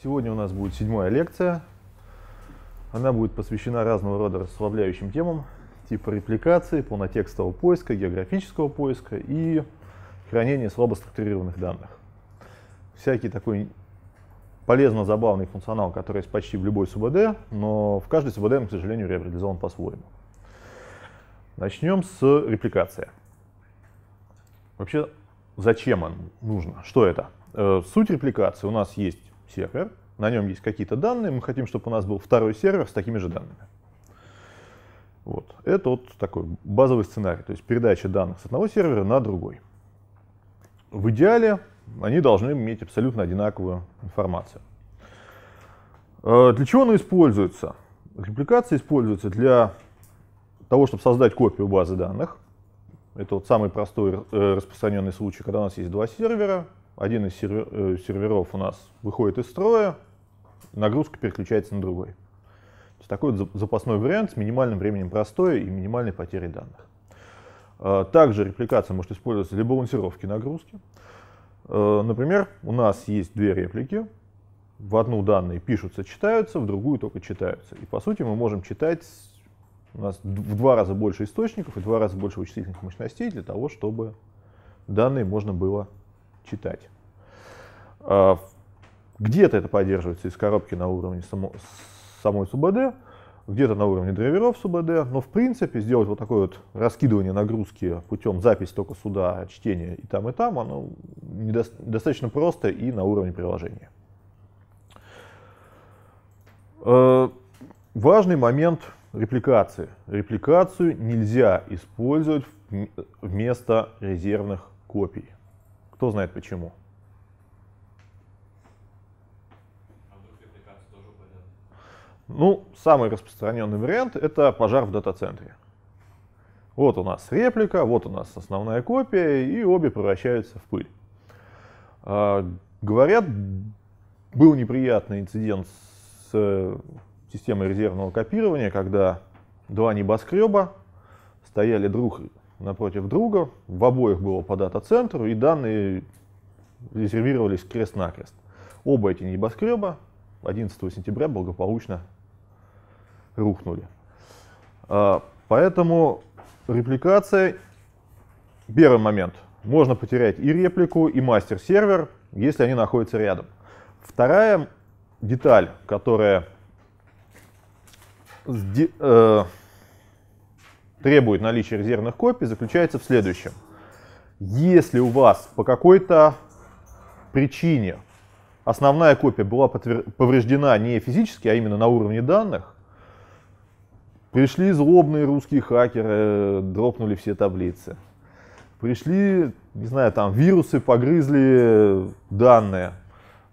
Сегодня у нас будет седьмая лекция. Она будет посвящена разного рода расслабляющим темам, типа репликации, полнотекстового поиска, географического поиска и хранения слабо структурированных данных. Всякий такой полезно-забавный функционал, который есть почти в любой СУБД, но в каждой СУБД к сожалению, реализован по-своему. Начнем с репликации. Вообще, зачем он нужно? Что это? Э, суть репликации у нас есть сервер, на нем есть какие-то данные, мы хотим, чтобы у нас был второй сервер с такими же данными. Вот. Это вот такой базовый сценарий, то есть передача данных с одного сервера на другой. В идеале они должны иметь абсолютно одинаковую информацию. Э, для чего она используется? Репликация используется для того, чтобы создать копию базы данных. Это вот самый простой э, распространенный случай, когда у нас есть два сервера, один из э, серверов у нас выходит из строя, нагрузка переключается на другой. То есть такой вот запасной вариант с минимальным временем простоя и минимальной потерей данных. А, также репликация может использоваться для балансировки нагрузки. А, например, у нас есть две реплики. В одну данные пишутся, читаются, в другую только читаются. И по сути мы можем читать у нас в два раза больше источников и в два раза больше вычислительных мощностей для того, чтобы данные можно было читать. А, где-то это поддерживается из коробки на уровне само, самой СУБД, где-то на уровне драйверов СУБД, но в принципе сделать вот такое вот раскидывание нагрузки путем записи только сюда, чтения и там, и там, оно недост достаточно просто и на уровне приложения. А, важный момент репликации. Репликацию нельзя использовать вместо резервных копий. Кто знает почему? Ну, самый распространенный вариант — это пожар в дата-центре. Вот у нас реплика, вот у нас основная копия, и обе превращаются в пыль. А, говорят, был неприятный инцидент с э, системой резервного копирования, когда два небоскреба стояли друг напротив друга, в обоих было по дата-центру, и данные резервировались крест-накрест. Оба эти небоскреба 11 сентября благополучно рухнули. А, поэтому репликация, первый момент, можно потерять и реплику, и мастер-сервер, если они находятся рядом. Вторая деталь, которая э, требует наличия резервных копий, заключается в следующем. Если у вас по какой-то причине основная копия была повреждена не физически, а именно на уровне данных, пришли злобные русские хакеры, дропнули все таблицы. Пришли, не знаю, там вирусы погрызли данные.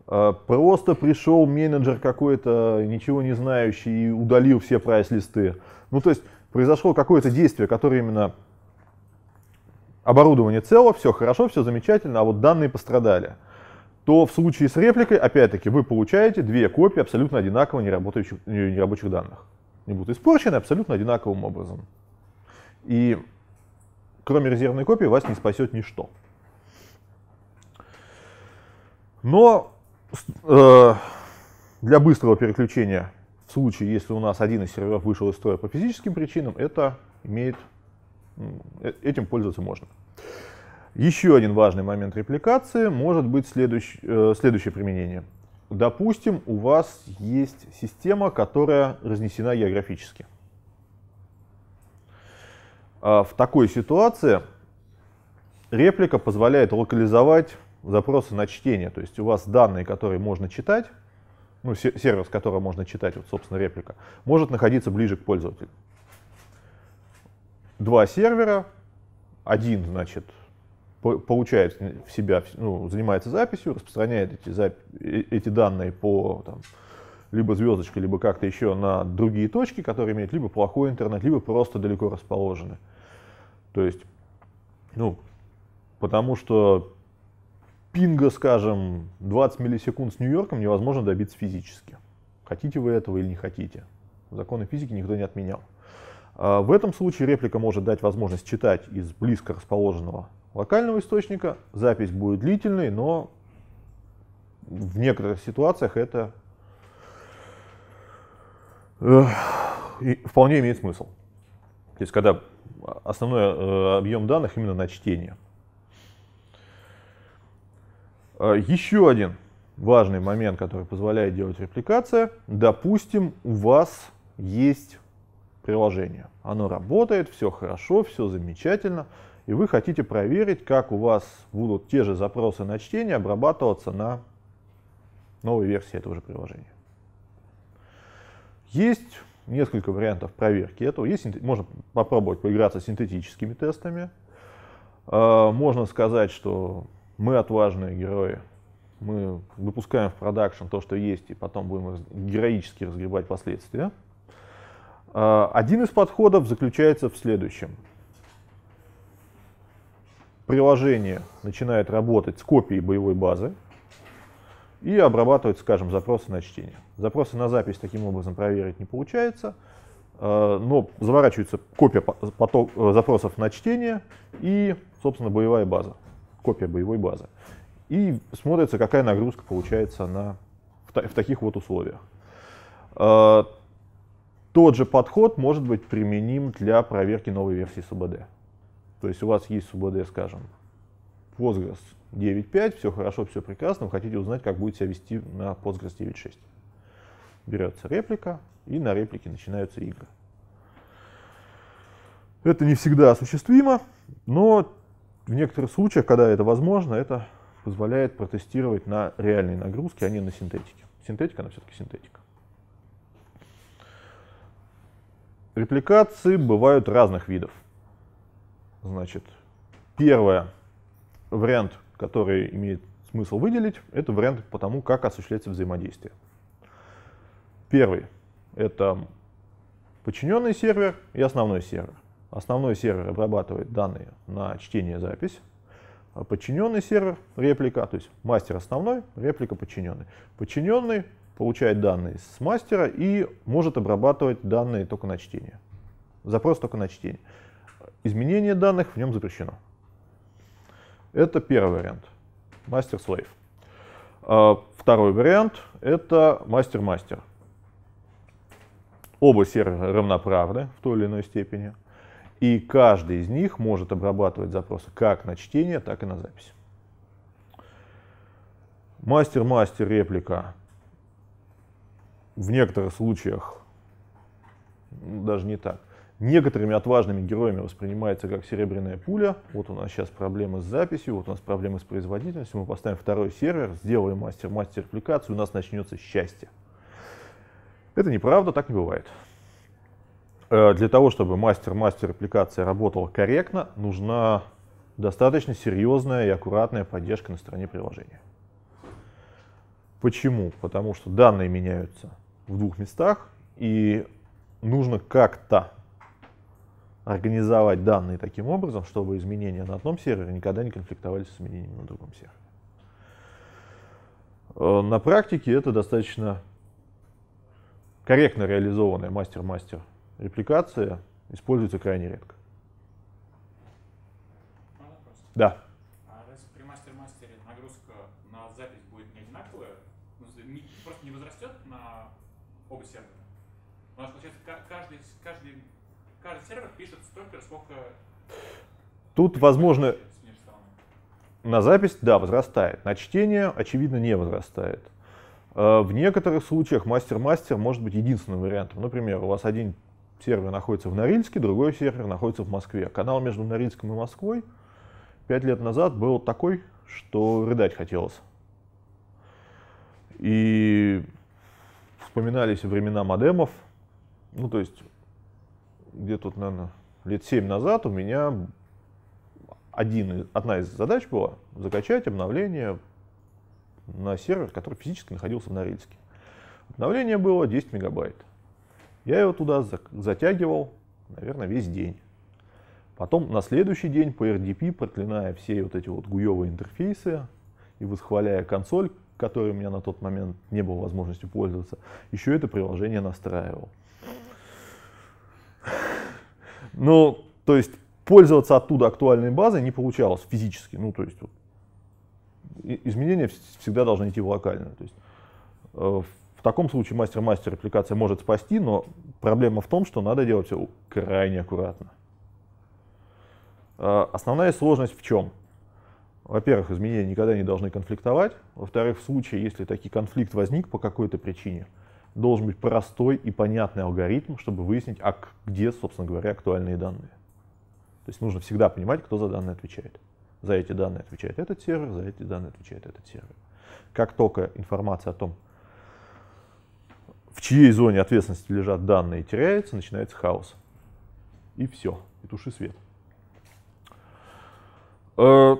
Э, просто пришел менеджер какой-то, ничего не знающий, и удалил все прайс-листы. Ну, то есть произошло какое-то действие, которое именно оборудование цело, все хорошо, все замечательно, а вот данные пострадали, то в случае с репликой, опять-таки, вы получаете две копии абсолютно одинаково неработающих, нерабочих данных. Они будут испорчены абсолютно одинаковым образом. И кроме резервной копии вас не спасет ничто. Но э, для быстрого переключения в случае, если у нас один из серверов вышел из строя по физическим причинам, это имеет, э, этим пользоваться можно. Еще один важный момент репликации может быть следующ, э, следующее применение. Допустим, у вас есть система, которая разнесена географически. А в такой ситуации реплика позволяет локализовать запросы на чтение. То есть у вас данные, которые можно читать, ну, сервис, которого можно читать, вот, собственно, реплика, может находиться ближе к пользователю. Два сервера, один, значит, получает в себя, ну, занимается записью, распространяет эти, зап э, эти данные по там, либо звездочке, либо как-то еще на другие точки, которые имеют либо плохой интернет, либо просто далеко расположены. То есть, ну, потому что пинга, скажем, 20 миллисекунд с Нью-Йорком невозможно добиться физически. Хотите вы этого или не хотите. Законы физики никто не отменял. А, в этом случае реплика может дать возможность читать из близко расположенного локального источника. Запись будет длительной, но в некоторых ситуациях это э, вполне имеет смысл. То есть когда основной э, объем данных именно на чтение. А, еще один важный момент, который позволяет делать репликация. Допустим, у вас есть приложение. Оно работает, все хорошо, все замечательно. И вы хотите проверить, как у вас будут те же запросы на чтение обрабатываться на новой версии этого же приложения. Есть несколько вариантов проверки этого. Есть, можно попробовать поиграться с синтетическими тестами. А, можно сказать, что мы отважные герои. Мы выпускаем в продакшн то, что есть, и потом будем героически разгребать последствия. А, один из подходов заключается в следующем. Приложение начинает работать с копией боевой базы и обрабатывать, скажем, запросы на чтение. Запросы на запись таким образом проверить не получается, а, но заворачивается копия поток, э, запросов на чтение и, собственно, боевая база копия боевой базы. И смотрится, какая нагрузка получается на, в, в таких вот условиях. А, тот же подход может быть применим для проверки новой версии СУБД. То есть у вас есть СУБД, скажем, Postgres 9.5, все хорошо, все прекрасно, вы хотите узнать, как будет себя вести на Postgres 9.6. Берется реплика, и на реплике начинаются игры. Это не всегда осуществимо, но в некоторых случаях, когда это возможно, это позволяет протестировать на реальной нагрузке, а не на синтетике. Синтетика, она все-таки синтетика. Репликации бывают разных видов. Значит, первое, вариант, который имеет смысл выделить, это вариант по тому, как осуществляется взаимодействие. Первый — это подчиненный сервер и основной сервер. Основной сервер обрабатывает данные на чтение запись. А подчиненный сервер, реплика, то есть мастер основной, реплика подчиненный. Подчиненный получает данные с мастера и может обрабатывать данные только на чтение. Запрос только на чтение. Изменение данных в нем запрещено. Это первый вариант. Мастер-слейв. А второй вариант — это мастер-мастер. Оба сервера равноправны в той или иной степени. И каждый из них может обрабатывать запросы как на чтение, так и на запись. Мастер-мастер реплика в некоторых случаях ну, даже не так. Некоторыми отважными героями воспринимается как серебряная пуля. Вот у нас сейчас проблемы с записью, вот у нас проблемы с производительностью. Мы поставим второй сервер, сделаем мастер-мастер репликацию, у нас начнется счастье. Это неправда, так не бывает. Э, для того, чтобы мастер-мастер репликация работала корректно, нужна достаточно серьезная и аккуратная поддержка на стороне приложения. Почему? Потому что данные меняются в двух местах, и нужно как-то организовать данные таким образом, чтобы изменения на одном сервере никогда не конфликтовали с изменениями на другом сервере. Э, на практике это достаточно корректно реализованная мастер-мастер репликация используется крайне редко. Да. А если при мастер-мастере нагрузка на запись будет не одинаковая, ну, просто не возрастет на оба сервера? Потому что, получается, каждый, каждый, каждый сервер пишет столько, сколько... Тут, возможно, на запись, да, возрастает. На чтение, очевидно, не возрастает. Э, в некоторых случаях мастер-мастер может быть единственным вариантом. Например, у вас один сервер находится в Норильске, другой сервер находится в Москве. Канал между Норильском и Москвой пять лет назад был такой, что рыдать хотелось. И вспоминались времена модемов. Ну, то есть, где-то, наверное, лет семь назад у меня один, одна из задач была закачать обновление на сервер, который физически находился в Норильске. Обновление было 10 мегабайт. Я его туда затягивал, наверное, весь день. Потом на следующий день по RDP, проклиная все вот эти вот гуевые интерфейсы и восхваляя консоль, которой у меня на тот момент не было возможности пользоваться, еще это приложение настраивал. Ну, то есть пользоваться оттуда актуальной базой не получалось физически. Ну, то есть вот, изменения всегда должны идти в локально. То есть э, таком случае мастер-мастер репликация может спасти, но проблема в том, что надо делать все крайне аккуратно. Э, основная сложность в чем? Во-первых, изменения никогда не должны конфликтовать. Во-вторых, в случае, если такой конфликт возник по какой-то причине, должен быть простой и понятный алгоритм, чтобы выяснить, а где, собственно говоря, актуальные данные. То есть нужно всегда понимать, кто за данные отвечает. За эти данные отвечает этот сервер, за эти данные отвечает этот сервер. Как только информация о том, в чьей зоне ответственности лежат данные, теряется, начинается хаос. И все, и туши свет. Э,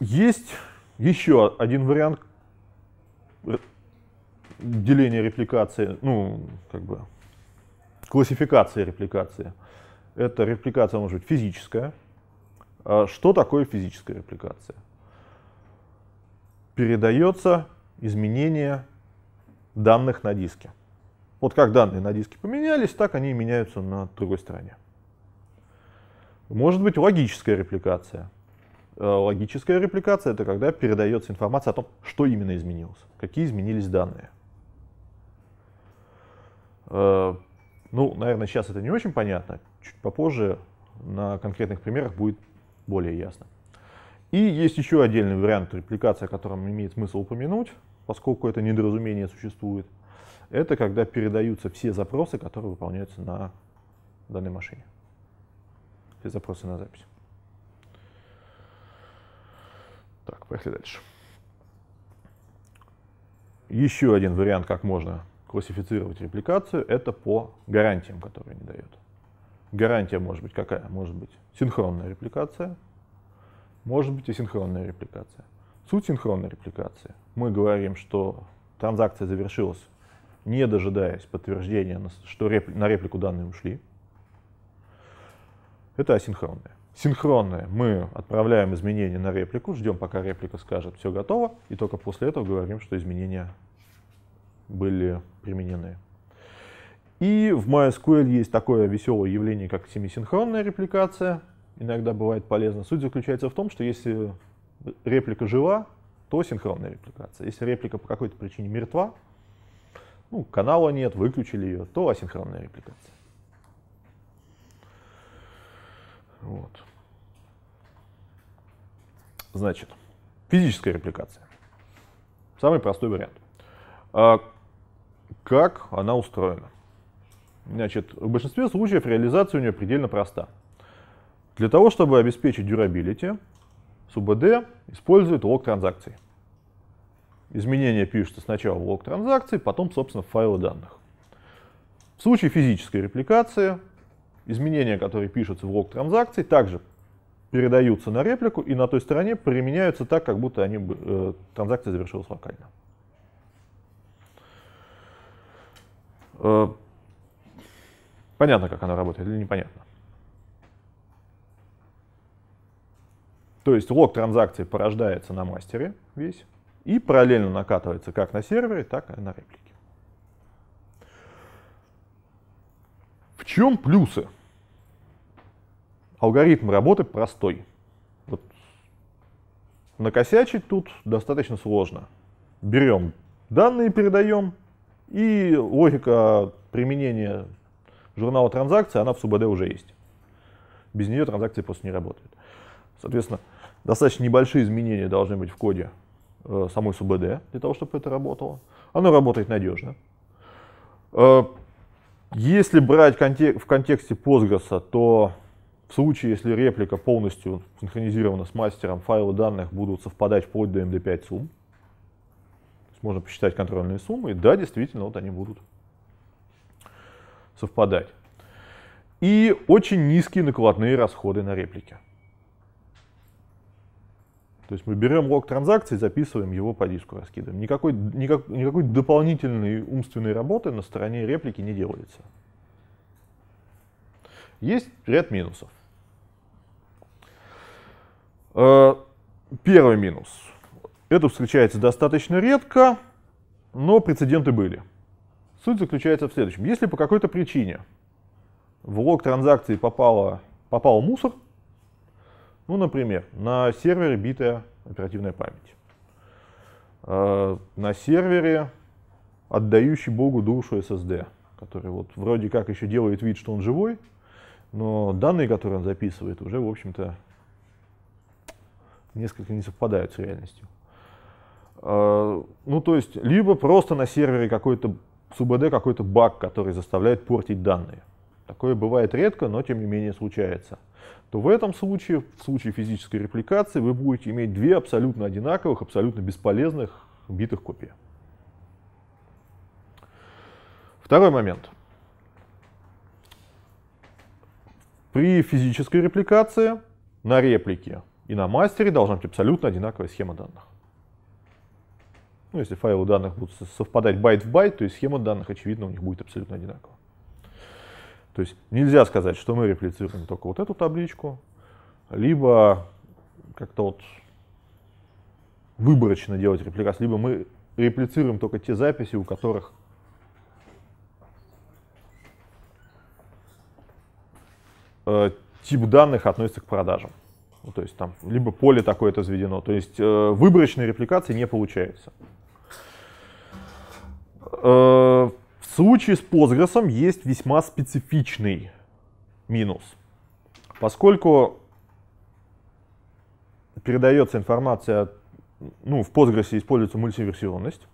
есть еще один вариант э, деления репликации, ну, как бы, классификации репликации. Это репликация может быть физическая. А что такое физическая репликация? Передается изменение данных на диске. Вот как данные на диске поменялись, так они и меняются на другой стороне. Может быть логическая репликация. Э, логическая репликация — это когда передается информация о том, что именно изменилось, какие изменились данные. Э, ну, наверное, сейчас это не очень понятно. Чуть попозже на конкретных примерах будет более ясно. И есть еще отдельный вариант репликации, о котором имеет смысл упомянуть, поскольку это недоразумение существует — это когда передаются все запросы, которые выполняются на данной машине. Все запросы на запись. Так, поехали дальше. Еще один вариант, как можно классифицировать репликацию, это по гарантиям, которые они дают. Гарантия может быть какая? Может быть синхронная репликация, может быть асинхронная репликация. Суть синхронной репликации. Мы говорим, что транзакция завершилась не дожидаясь подтверждения, что репли на реплику данные ушли. Это асинхронное. Синхронное мы отправляем изменения на реплику, ждем, пока реплика скажет «все готово», и только после этого говорим, что изменения были применены. И в MySQL есть такое веселое явление, как семисинхронная репликация. Иногда бывает полезно. Суть заключается в том, что если реплика жива, то синхронная репликация. Если реплика по какой-то причине мертва, ну, канала нет, выключили ее, то асинхронная репликация. Вот. Значит, физическая репликация. Самый простой вариант. А как она устроена? Значит, в большинстве случаев реализация у нее предельно проста. Для того, чтобы обеспечить дюрабилити, СУБД использует лог транзакций. Изменения пишутся сначала в лог транзакции, потом, собственно, в файлы данных. В случае физической репликации изменения, которые пишутся в лог транзакции, также передаются на реплику и на той стороне применяются так, как будто они, э, транзакция завершилась локально. Э, понятно, как она работает или непонятно? То есть лог транзакции порождается на мастере весь, и параллельно накатывается как на сервере, так и на реплике. В чем плюсы? Алгоритм работы простой. Вот накосячить тут достаточно сложно. Берем данные, передаем, и логика применения журнала транзакции она в СУБД уже есть. Без нее транзакции просто не работают. Соответственно, достаточно небольшие изменения должны быть в коде Э, самой СУБД для того, чтобы это работало. Оно работает надежно. Э, если брать в контексте Postgres, то в случае, если реплика полностью синхронизирована с мастером, файлы данных будут совпадать вплоть до MD5 сумм. Можно посчитать контрольные суммы, и да, действительно, вот они будут совпадать. И очень низкие накладные расходы на реплики. То есть мы берем лог транзакции, записываем его по диску, раскидываем. Никакой, никак, никакой дополнительной умственной работы на стороне реплики не делается. Есть ряд минусов. Э, первый минус. Это встречается достаточно редко, но прецеденты были. Суть заключается в следующем. Если по какой-то причине в лог транзакции попало, попал мусор, ну, например, на сервере битая оперативная память. Э, на сервере отдающий Богу душу SSD, который вот вроде как еще делает вид, что он живой, но данные, которые он записывает, уже, в общем-то, несколько не совпадают с реальностью. Э, ну, то есть, либо просто на сервере какой-то СУБД какой-то баг, который заставляет портить данные такое бывает редко, но тем не менее случается, то в этом случае, в случае физической репликации, вы будете иметь две абсолютно одинаковых, абсолютно бесполезных битых копии. Второй момент. При физической репликации на реплике и на мастере должна быть абсолютно одинаковая схема данных. Ну, если файлы данных будут совпадать байт в байт, то и схема данных, очевидно, у них будет абсолютно одинакова. То есть нельзя сказать, что мы реплицируем только вот эту табличку, либо как-то вот выборочно делать репликацию, либо мы реплицируем только те записи, у которых э, тип данных относится к продажам. Ну, то есть там либо поле такое-то заведено. То есть э, выборочной репликации не получается. Э, в случае с Postgres есть весьма специфичный минус. Поскольку передается информация, ну, в Postgres используется мультиверсионность,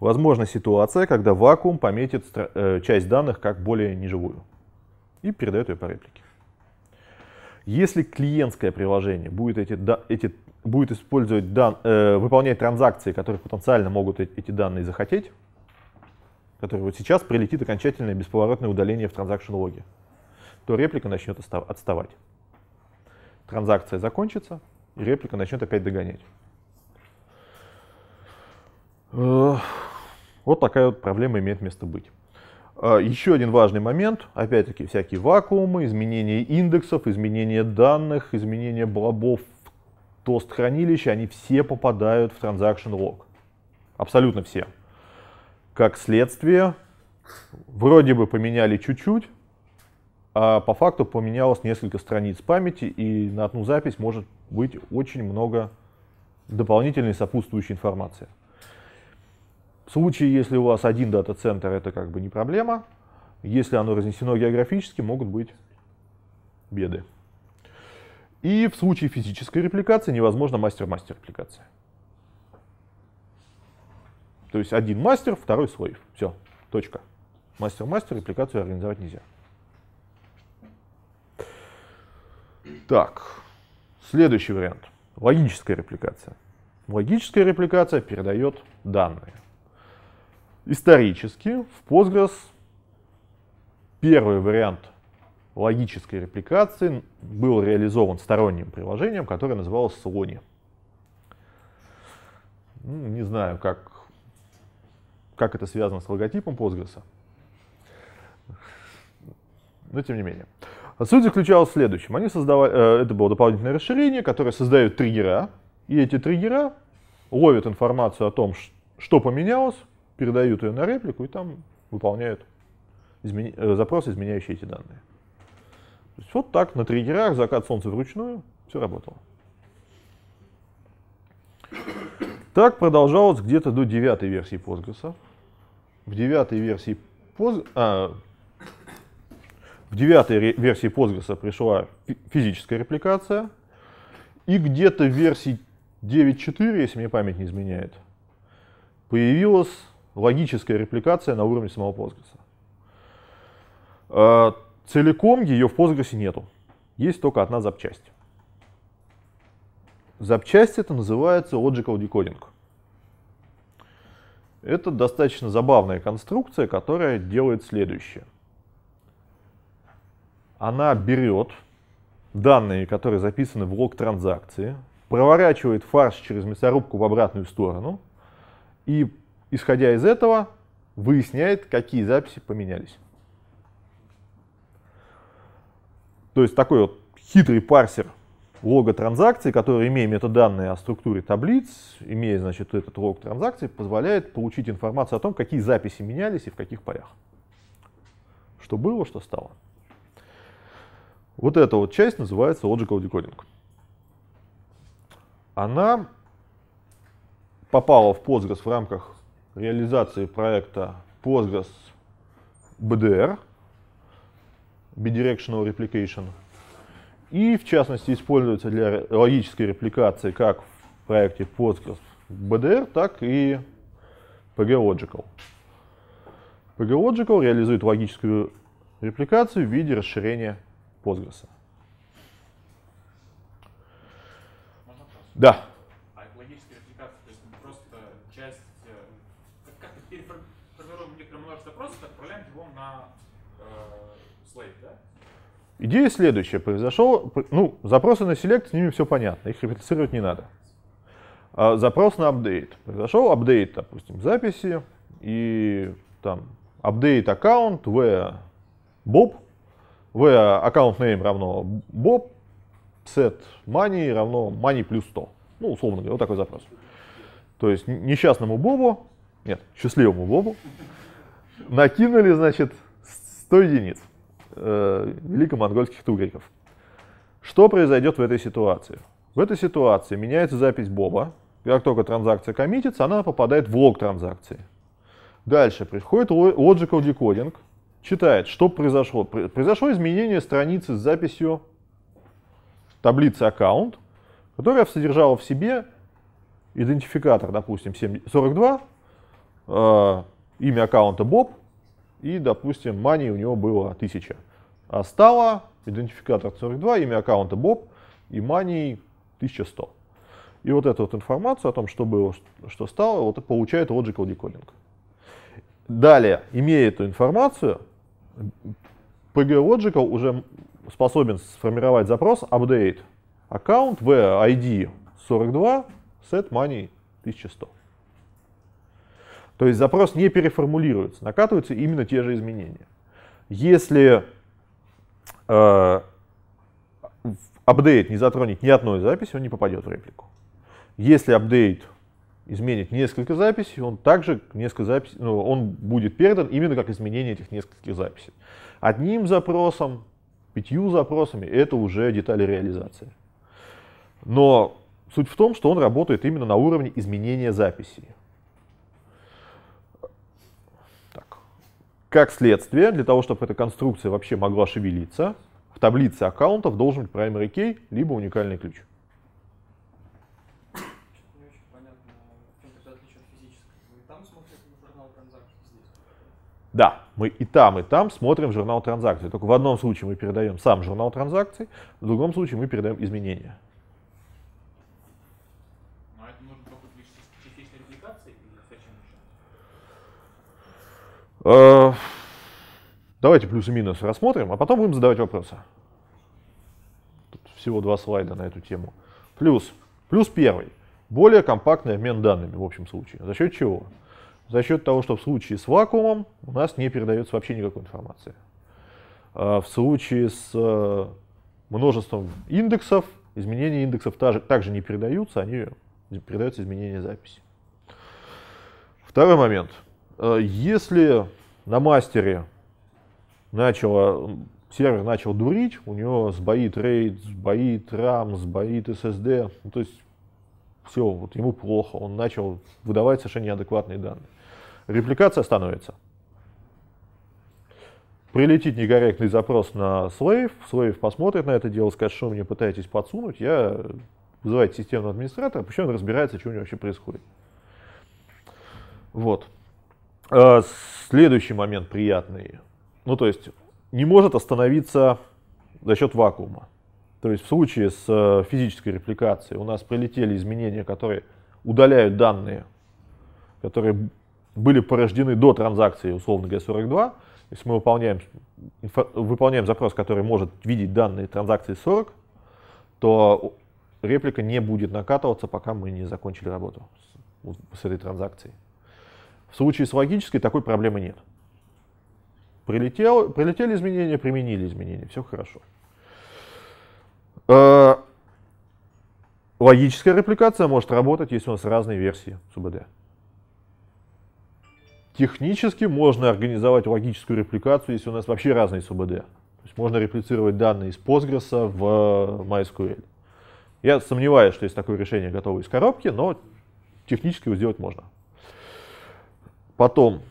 возможна ситуация, когда вакуум пометит э, часть данных как более неживую и передает ее по реплике. Если клиентское приложение будет, эти, да, эти, будет использовать дан, э, выполнять транзакции, которые потенциально могут эти данные захотеть, который вот сейчас прилетит окончательное бесповоротное удаление в транзакшн-логе, то реплика начнет отставать. Транзакция закончится, и реплика начнет опять догонять. Вот такая вот проблема имеет место быть. А, еще один важный момент, опять-таки, всякие вакуумы, изменения индексов, изменения данных, изменения блобов в тост хранилища, они все попадают в транзакшн лог. Абсолютно все. Как следствие, вроде бы поменяли чуть-чуть, а по факту поменялось несколько страниц памяти, и на одну запись может быть очень много дополнительной сопутствующей информации. В случае, если у вас один дата-центр, это как бы не проблема. Если оно разнесено географически, могут быть беды. И в случае физической репликации невозможно мастер-мастер репликация. То есть один мастер, второй слой, Все, точка. Мастер-мастер, репликацию организовать нельзя. Так, следующий вариант. Логическая репликация. Логическая репликация передает данные. Исторически в Postgres первый вариант логической репликации был реализован сторонним приложением, которое называлось Слони. Ну, не знаю, как как это связано с логотипом Postgres. Но тем не менее. Суть заключалась в следующем. Они создавали, э, это было дополнительное расширение, которое создает триггера, и эти триггера ловят информацию о том, что поменялось, передают ее на реплику и там выполняют измени, э, запрос, изменяющий эти данные. То есть вот так на триггерах закат солнца вручную все работало. Так продолжалось где-то до девятой версии Postgres. В девятой версии Postgres, а, в девятой версии Postgres пришла физическая репликация. И где-то в версии 9.4, если мне память не изменяет, появилась логическая репликация на уровне самого Postgres. А, целиком ее в Postgres нету. Есть только одна запчасть запчасть это называется logical decoding. Это достаточно забавная конструкция, которая делает следующее. Она берет данные, которые записаны в лог транзакции, проворачивает фарш через мясорубку в обратную сторону и, исходя из этого, выясняет, какие записи поменялись. То есть такой вот хитрый парсер — лого транзакций, который, имея метаданные о структуре таблиц, имея значит, этот лог транзакций, позволяет получить информацию о том, какие записи менялись и в каких полях. Что было, что стало. Вот эта вот часть называется logical decoding. Она попала в Postgres в рамках реализации проекта Postgres BDR, Bidirectional Replication — и, в частности, используется для логической репликации как в проекте Postgres BDR, так и PGLogical. PGLogical реализует логическую репликацию в виде расширения Postgres. Да. А логическая репликация, то есть просто часть, э, как, как переформируем микромножество просто, отправляем его на э, слейв, да? Идея следующая. Произошел, ну, запросы на селект, с ними все понятно, их реплицировать не надо. А, запрос на апдейт. Произошел апдейт, допустим, записи, и там апдейт аккаунт в bob, в аккаунт name равно bob, set money равно money плюс 100. Ну, условно говоря, вот такой запрос. То есть несчастному бобу, нет, счастливому бобу, накинули, значит, 100 единиц э, великомонгольских тугриков. Что произойдет в этой ситуации? В этой ситуации меняется запись Боба. Как только транзакция коммитится, она попадает в лог транзакции. Дальше приходит logical decoding, читает, что произошло. Произошло изменение страницы с записью таблицы аккаунт, которая содержала в себе идентификатор, допустим, 42, э, имя аккаунта Боб, и, допустим, мани у него было 1000. А стало идентификатор 42, имя аккаунта Боб и мани 1100. И вот эту вот информацию о том, что было, что стало, вот и получает logical decoding. Далее, имея эту информацию, PG Logical уже способен сформировать запрос update аккаунт в ID 42 set money 1100. То есть запрос не переформулируется, накатываются именно те же изменения. Если э, апдейт не затронет ни одной записи, он не попадет в реплику. Если апдейт изменит несколько записей, он также несколько записей, ну, он будет передан именно как изменение этих нескольких записей. Одним запросом, пятью запросами это уже детали реализации. Но суть в том, что он работает именно на уровне изменения записи. Как следствие, для того, чтобы эта конструкция вообще могла шевелиться, в таблице аккаунтов должен быть primary key, либо уникальный ключ. Да, мы и там, и там смотрим журнал транзакций. Только в одном случае мы передаем сам журнал транзакций, в другом случае мы передаем изменения. Э, Давайте плюс и минус рассмотрим, а потом будем задавать вопросы. Тут всего два слайда на эту тему. Плюс. Плюс первый. Более компактный обмен данными в общем случае. За счет чего? За счет того, что в случае с вакуумом у нас не передается вообще никакой информации. А в случае с э, множеством индексов, изменения индексов также не передаются, они передаются изменения записи. Второй момент. Э, если на мастере начала, сервер начал дурить, у него сбоит RAID, сбоит RAM, сбоит SSD, ну, то есть все, вот ему плохо, он начал выдавать совершенно неадекватные данные. Репликация становится. Прилетит некорректный запрос на слейв, слейв посмотрит на это дело, скажет, что вы мне пытаетесь подсунуть, я вызываю системного администратора, причем он разбирается, что у него вообще происходит. Вот. Э, следующий момент приятный. Ну, то есть не может остановиться за счет вакуума. То есть в случае с э, физической репликацией у нас прилетели изменения, которые удаляют данные, которые были порождены до транзакции условно G42. Если мы выполняем, выполняем запрос, который может видеть данные транзакции 40, то реплика не будет накатываться, пока мы не закончили работу с этой транзакцией. В случае с логической такой проблемы нет. Прилетел, прилетели изменения, применили изменения, все хорошо. Э, логическая репликация может работать, если у нас разные версии СУБД. Технически можно организовать логическую репликацию, если у нас вообще разные СУБД. То есть можно реплицировать данные из Postgres в MySQL. Я сомневаюсь, что есть такое решение готовое из коробки, но технически его сделать можно. Потом,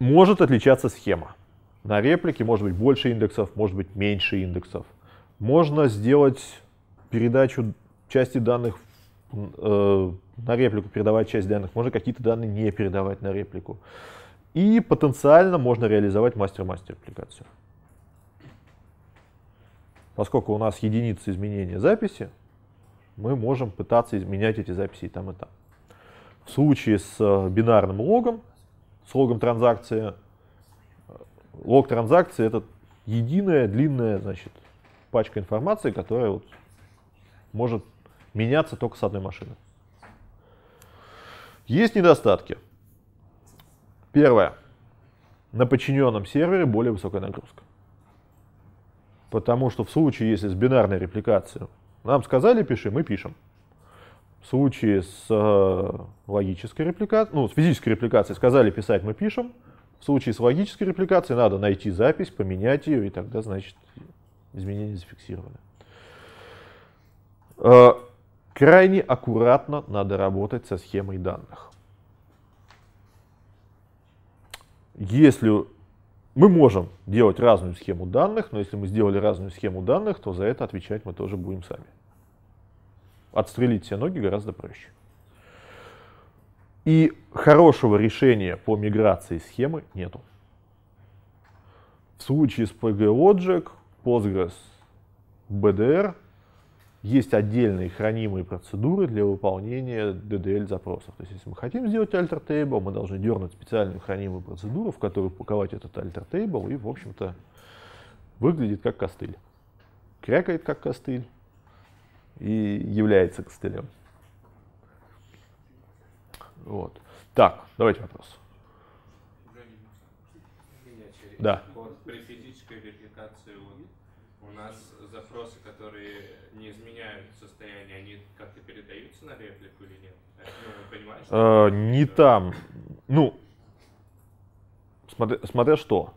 может отличаться схема. На реплике может быть больше индексов, может быть меньше индексов. Можно сделать передачу части данных э, на реплику, передавать часть данных. Можно какие-то данные не передавать на реплику. И потенциально можно реализовать мастер-мастер аппликацию. Поскольку у нас единицы изменения записи, мы можем пытаться изменять эти записи и там, и там. В случае с э, бинарным логом, с логом транзакции, лог транзакции это единая длинная значит, пачка информации, которая вот может меняться только с одной машины. Есть недостатки. Первое. На подчиненном сервере более высокая нагрузка. Потому что в случае, если с бинарной репликацией, нам сказали пиши, мы пишем. В случае с э, логической репликацией, ну, с физической репликацией сказали писать, мы пишем. В случае с логической репликацией надо найти запись, поменять ее, и тогда, значит, изменения зафиксированы. Э, крайне аккуратно надо работать со схемой данных. Если мы можем делать разную схему данных, но если мы сделали разную схему данных, то за это отвечать мы тоже будем сами отстрелить себе ноги гораздо проще. И хорошего решения по миграции схемы нету. В случае с PG Logic, Postgres, BDR есть отдельные хранимые процедуры для выполнения DDL запросов. То есть, если мы хотим сделать alter table, мы должны дернуть специальную хранимую процедуру, в которую упаковать этот alter table, и, в общем-то, выглядит как костыль. Крякает как костыль, и является костылем. Вот. Так, давайте вопрос. Да. при физической верификации у, у нас запросы, которые не изменяют состояние, они как-то передаются на реплику или нет? Э, ну, э, Не там. Ну, смотря, смотря что.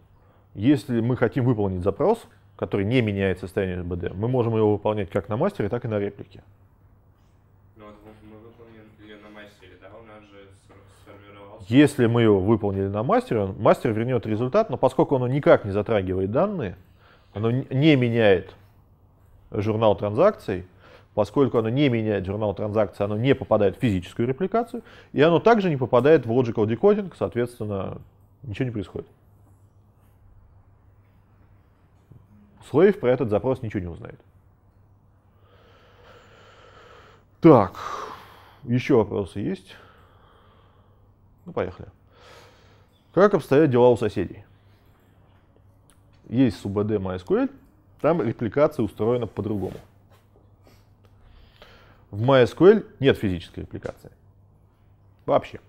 Если мы хотим выполнить запрос, который не меняет состояние БД, мы можем его выполнять как на мастере, так и на реплике. Ну, мы выполнили на мастере, да? У нас же сформировался... Если мы его выполнили на мастере, мастер вернет результат, но поскольку оно никак не затрагивает данные, оно не меняет журнал транзакций, поскольку оно не меняет журнал транзакций, оно не попадает в физическую репликацию, и оно также не попадает в logical decoding, соответственно, ничего не происходит. Слейв про этот запрос ничего не узнает. Так, еще вопросы есть? Ну, поехали. Как обстоят дела у соседей? Есть СУБД MySQL, там репликация устроена по-другому. В MySQL нет физической репликации. Вообще.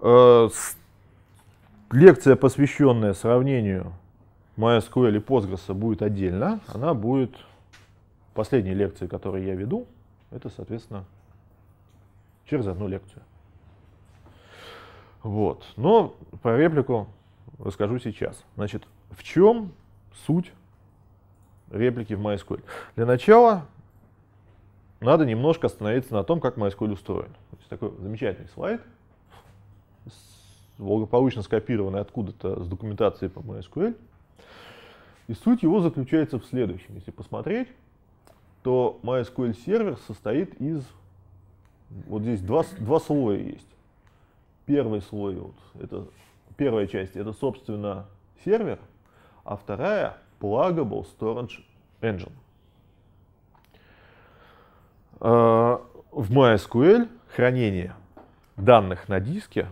Э, Лекция, посвященная сравнению MySQL и Postgres, будет отдельно. Она будет последней лекции, которую я веду. Это, соответственно, через одну лекцию. Вот. Но про реплику расскажу сейчас. Значит, в чем суть реплики в MySQL? Для начала надо немножко остановиться на том, как MySQL устроен. То есть такой замечательный слайд — благополучно скопированный откуда-то с документации по MySQL. И суть его заключается в следующем. Если посмотреть, то MySQL сервер состоит из... Вот здесь два, два слоя есть. Первый слой, вот, это первая часть, это, собственно, сервер, а вторая — Pluggable Storage Engine. А, в MySQL хранение данных на диске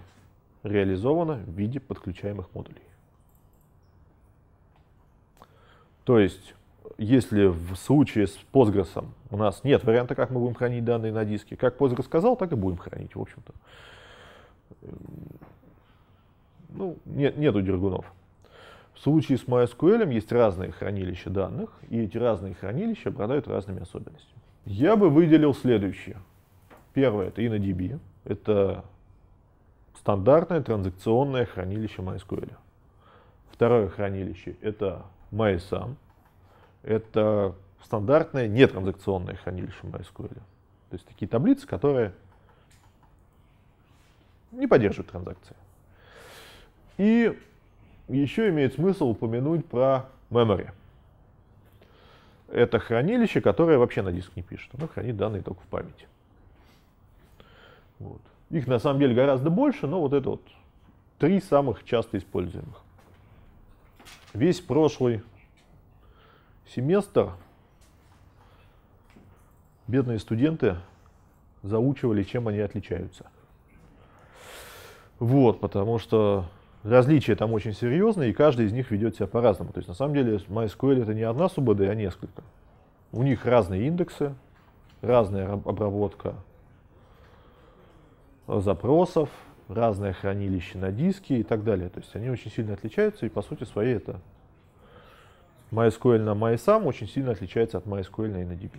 реализовано в виде подключаемых модулей. То есть, если в случае с Postgres у нас нет варианта, как мы будем хранить данные на диске, как Postgres сказал, так и будем хранить, в общем-то. Ну, нет, нету дергунов. В случае с MySQL есть разные хранилища данных, и эти разные хранилища обладают разными особенностями. Я бы выделил следующие. Первое — это InnoDB. Это стандартное транзакционное хранилище MySQL. Второе хранилище — это MySAM. Это стандартное нетранзакционное хранилище MySQL. То есть такие таблицы, которые не поддерживают транзакции. И еще имеет смысл упомянуть про memory. Это хранилище, которое вообще на диск не пишет. Оно хранит данные только в памяти. Вот. Их на самом деле гораздо больше, но вот это вот три самых часто используемых. Весь прошлый семестр бедные студенты заучивали, чем они отличаются. Вот, потому что различия там очень серьезные, и каждый из них ведет себя по-разному. То есть на самом деле MySQL это не одна СУБД, а несколько. У них разные индексы, разная обработка, запросов, разное хранилище на диске и так далее. То есть они очень сильно отличаются, и по сути своей это MySQL на MySam очень сильно отличается от MySQL на InnoDB.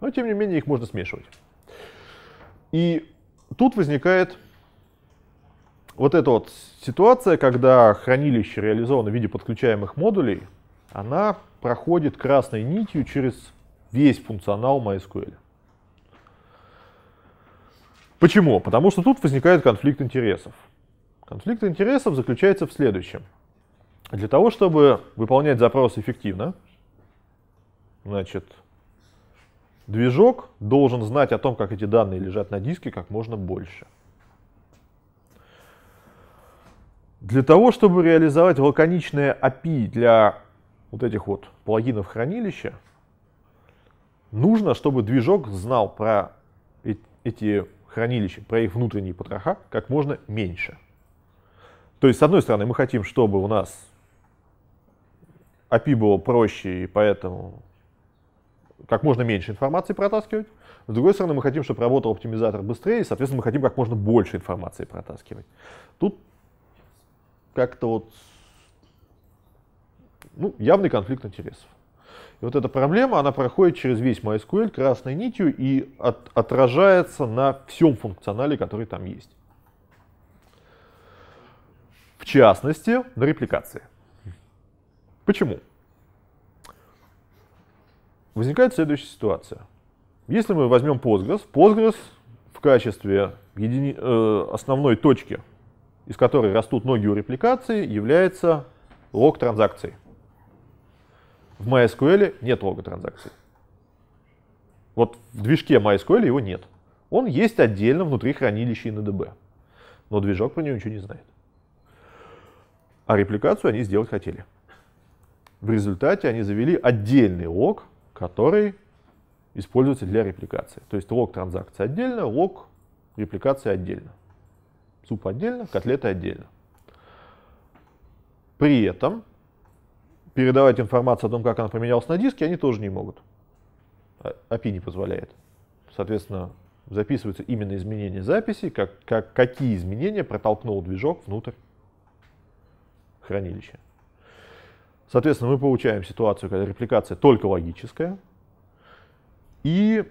Но тем не менее их можно смешивать. И тут возникает вот эта вот ситуация, когда хранилище реализовано в виде подключаемых модулей, она проходит красной нитью через весь функционал MySQL. Почему? Потому что тут возникает конфликт интересов. Конфликт интересов заключается в следующем. Для того, чтобы выполнять запрос эффективно, значит, движок должен знать о том, как эти данные лежат на диске, как можно больше. Для того, чтобы реализовать лаконичное API для вот этих вот плагинов хранилища, нужно, чтобы движок знал про эти хранилищ, про их внутренние потроха как можно меньше. То есть, с одной стороны, мы хотим, чтобы у нас API было проще, и поэтому как можно меньше информации протаскивать. С другой стороны, мы хотим, чтобы работал оптимизатор быстрее, и, соответственно, мы хотим как можно больше информации протаскивать. Тут как-то вот ну, явный конфликт интересов. И вот эта проблема, она проходит через весь MySQL красной нитью и от, отражается на всем функционале, который там есть. В частности, на репликации. Почему? Возникает следующая ситуация. Если мы возьмем Postgres, Postgres в качестве едини... э, основной точки, из которой растут ноги у репликации, является лог транзакций. В MySQL нет лога транзакций. Вот в движке MySQL его нет. Он есть отдельно внутри хранилища InnoDB. Но движок про него ничего не знает. А репликацию они сделать хотели. В результате они завели отдельный лог, который используется для репликации. То есть лог транзакции отдельно, лог репликации отдельно. Суп отдельно, котлеты отдельно. При этом передавать информацию о том, как она поменялась на диске, они тоже не могут. А, API не позволяет. Соответственно, записываются именно изменения записи, как, как, какие изменения протолкнул движок внутрь хранилища. Соответственно, мы получаем ситуацию, когда репликация только логическая и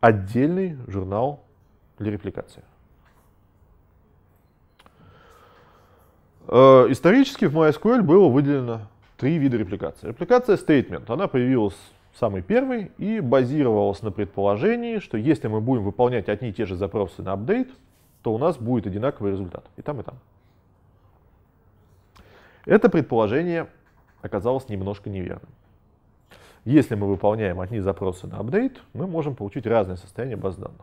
отдельный журнал для репликации. Э, исторически в MySQL было выделено три вида репликации. Репликация statement она появилась самый первый и базировалась на предположении, что если мы будем выполнять одни и те же запросы на апдейт, то у нас будет одинаковый результат и там, и там. Это предположение оказалось немножко неверным. Если мы выполняем одни запросы на апдейт, мы можем получить разное состояние баз данных.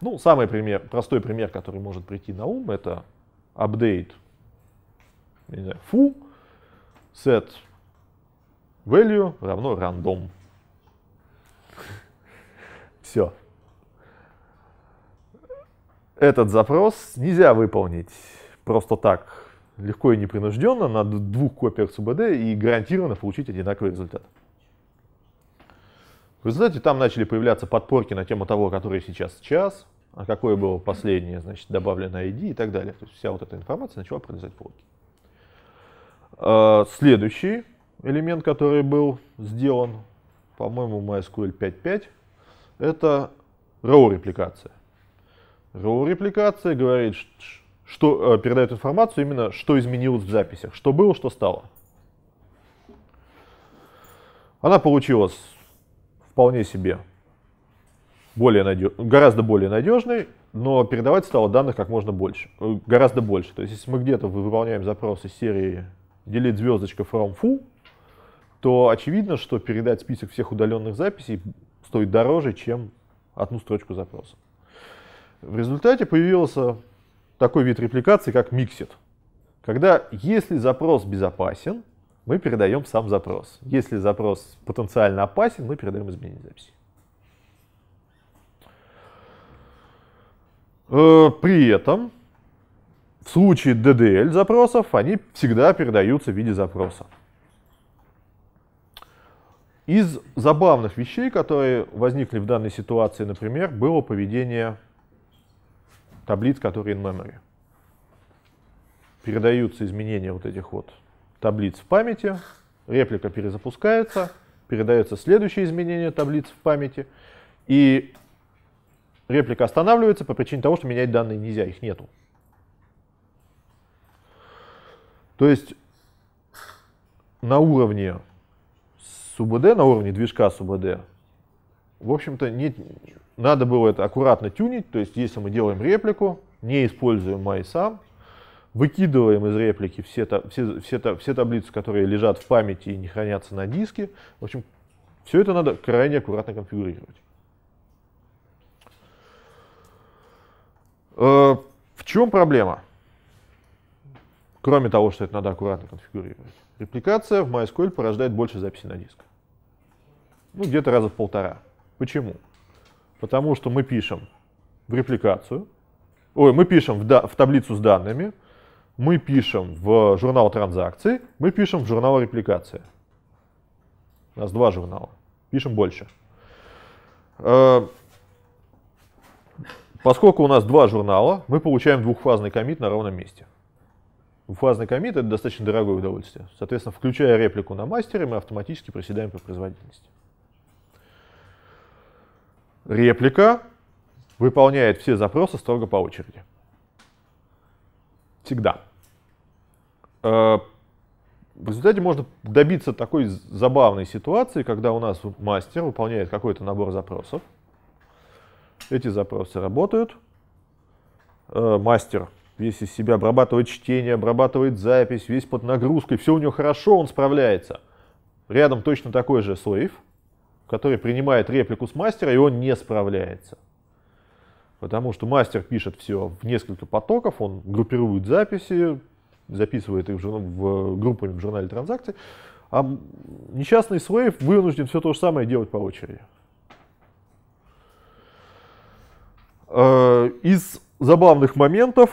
Ну, самый пример, простой пример, который может прийти на ум, это апдейт я не знаю, фу, set value равно рандом Все. Этот запрос нельзя выполнить просто так, легко и непринужденно, на двух копиях СУБД и гарантированно получить одинаковый результат. В результате там начали появляться подпорки на тему того, который сейчас час, а какое было последнее, значит, добавленное ID и так далее. То есть вся вот эта информация начала пролезать в полки. А, следующий элемент, который был сделан, по-моему, в MySQL 5.5, это row-репликация. Row-репликация говорит, что э, передает информацию именно, что изменилось в записях, что было, что стало. Она получилась вполне себе более надеж... гораздо более надежной, но передавать стало данных как можно больше, э, гораздо больше. То есть если мы где-то выполняем запросы серии делить звездочка from full, то очевидно, что передать список всех удаленных записей стоит дороже, чем одну строчку запроса. В результате появился такой вид репликации, как миксит. Когда если запрос безопасен, мы передаем сам запрос. Если запрос потенциально опасен, мы передаем изменение записи. Э, при этом в случае DDL запросов они всегда передаются в виде запроса. Из забавных вещей, которые возникли в данной ситуации, например, было поведение таблиц, которые in-memory. Передаются изменения вот этих вот таблиц в памяти, реплика перезапускается, передается следующее изменение таблиц в памяти, и реплика останавливается по причине того, что менять данные нельзя, их нету. То есть на уровне СУБД, на уровне движка СУБД, в общем-то, нет, надо было это аккуратно тюнить. То есть, если мы делаем реплику, не используем MySum, выкидываем из реплики все, все, все, все таблицы, которые лежат в памяти и не хранятся на диске. В общем, все это надо крайне аккуратно конфигурировать. Э, в чем проблема? Кроме того, что это надо аккуратно конфигурировать. Репликация в MySQL порождает больше записей на диск. Ну, где-то раза в полтора. Почему? Потому что мы пишем в репликацию, ой, мы пишем в, да, в таблицу с данными, мы пишем в журнал транзакций, мы пишем в журнал репликации. У нас два журнала. Пишем больше. Э, поскольку у нас два журнала, мы получаем двухфазный комит на ровном месте. Фазный комит это достаточно дорогое удовольствие. Соответственно, включая реплику на мастере, мы автоматически приседаем по производительности. Реплика выполняет все запросы строго по очереди. Всегда. Э, в результате можно добиться такой забавной ситуации, когда у нас мастер выполняет какой-то набор запросов. Эти запросы работают. Э, мастер весь из себя, обрабатывает чтение, обрабатывает запись, весь под нагрузкой, все у него хорошо, он справляется. Рядом точно такой же слейв, который принимает реплику с мастера, и он не справляется. Потому что мастер пишет все в несколько потоков, он группирует записи, записывает их в, журн... в э, группами в журнале транзакций, а несчастный слейв вынужден все то же самое делать по очереди. Э, из забавных моментов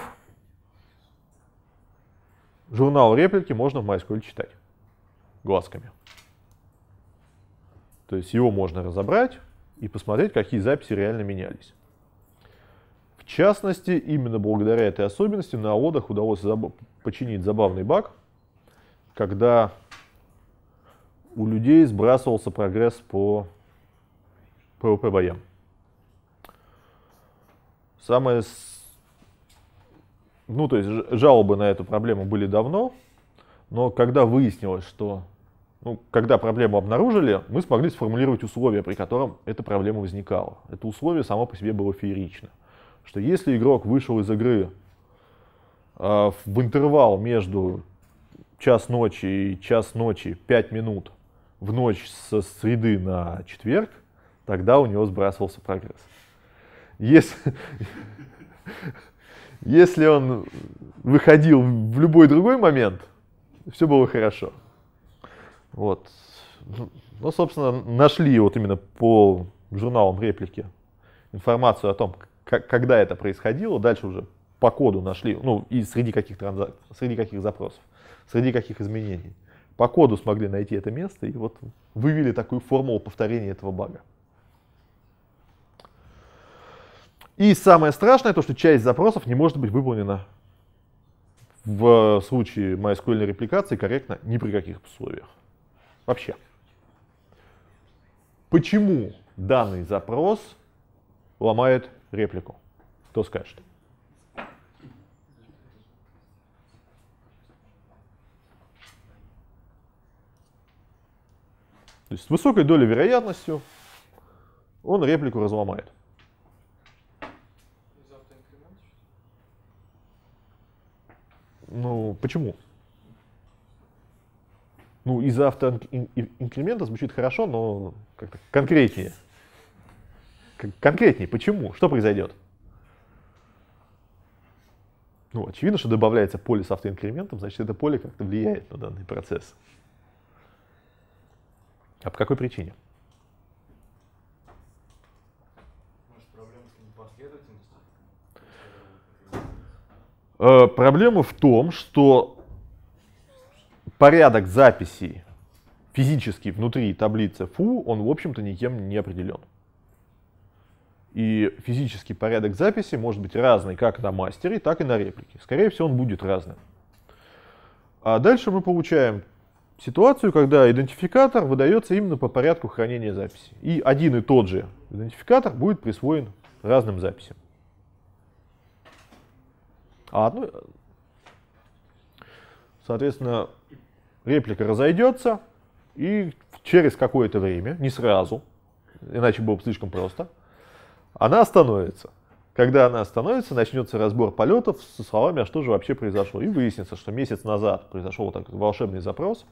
журнал реплики можно в MySQL читать глазками. То есть его можно разобрать и посмотреть, какие записи реально менялись. В частности, именно благодаря этой особенности на отдых удалось заб починить забавный баг, когда у людей сбрасывался прогресс по PvP боям. Самое ну, то есть жалобы на эту проблему были давно, но когда выяснилось, что ну, когда проблему обнаружили, мы смогли сформулировать условия, при котором эта проблема возникала. Это условие само по себе было феерично. Что если игрок вышел из игры э, в интервал между час ночи и час ночи 5 минут в ночь со среды на четверг, тогда у него сбрасывался прогресс. Если... Если он выходил в любой другой момент, все было хорошо. Вот. Ну, ну, собственно, нашли вот именно по журналам реплики информацию о том, как, когда это происходило. Дальше уже по коду нашли, ну, и среди каких, транзак... среди каких запросов, среди каких изменений. По коду смогли найти это место и вот вывели такую формулу повторения этого бага. И самое страшное, то, что часть запросов не может быть выполнена в случае MySQL репликации корректно ни при каких условиях. Вообще. Почему данный запрос ломает реплику? Кто скажет? То есть с высокой долей вероятностью он реплику разломает. Ну, почему? Ну, из-за автоинкремента звучит хорошо, но как-то конкретнее. Конкретнее, почему? Что произойдет? Ну, очевидно, что добавляется поле с автоинкрементом, значит, это поле как-то влияет на данный процесс. А по какой причине? Э, проблема в том, что порядок записей физически внутри таблицы фу, он, в общем-то, никем не определен. И физический порядок записи может быть разный как на мастере, так и на реплике. Скорее всего, он будет разным. А дальше мы получаем ситуацию, когда идентификатор выдается именно по порядку хранения записи. И один и тот же идентификатор будет присвоен разным записям. А одну... Соответственно, реплика разойдется, и через какое-то время, не сразу, иначе было бы слишком просто, она остановится. Когда она остановится, начнется разбор полетов со словами, а что же вообще произошло. И выяснится, что месяц назад произошел вот такой волшебный запрос,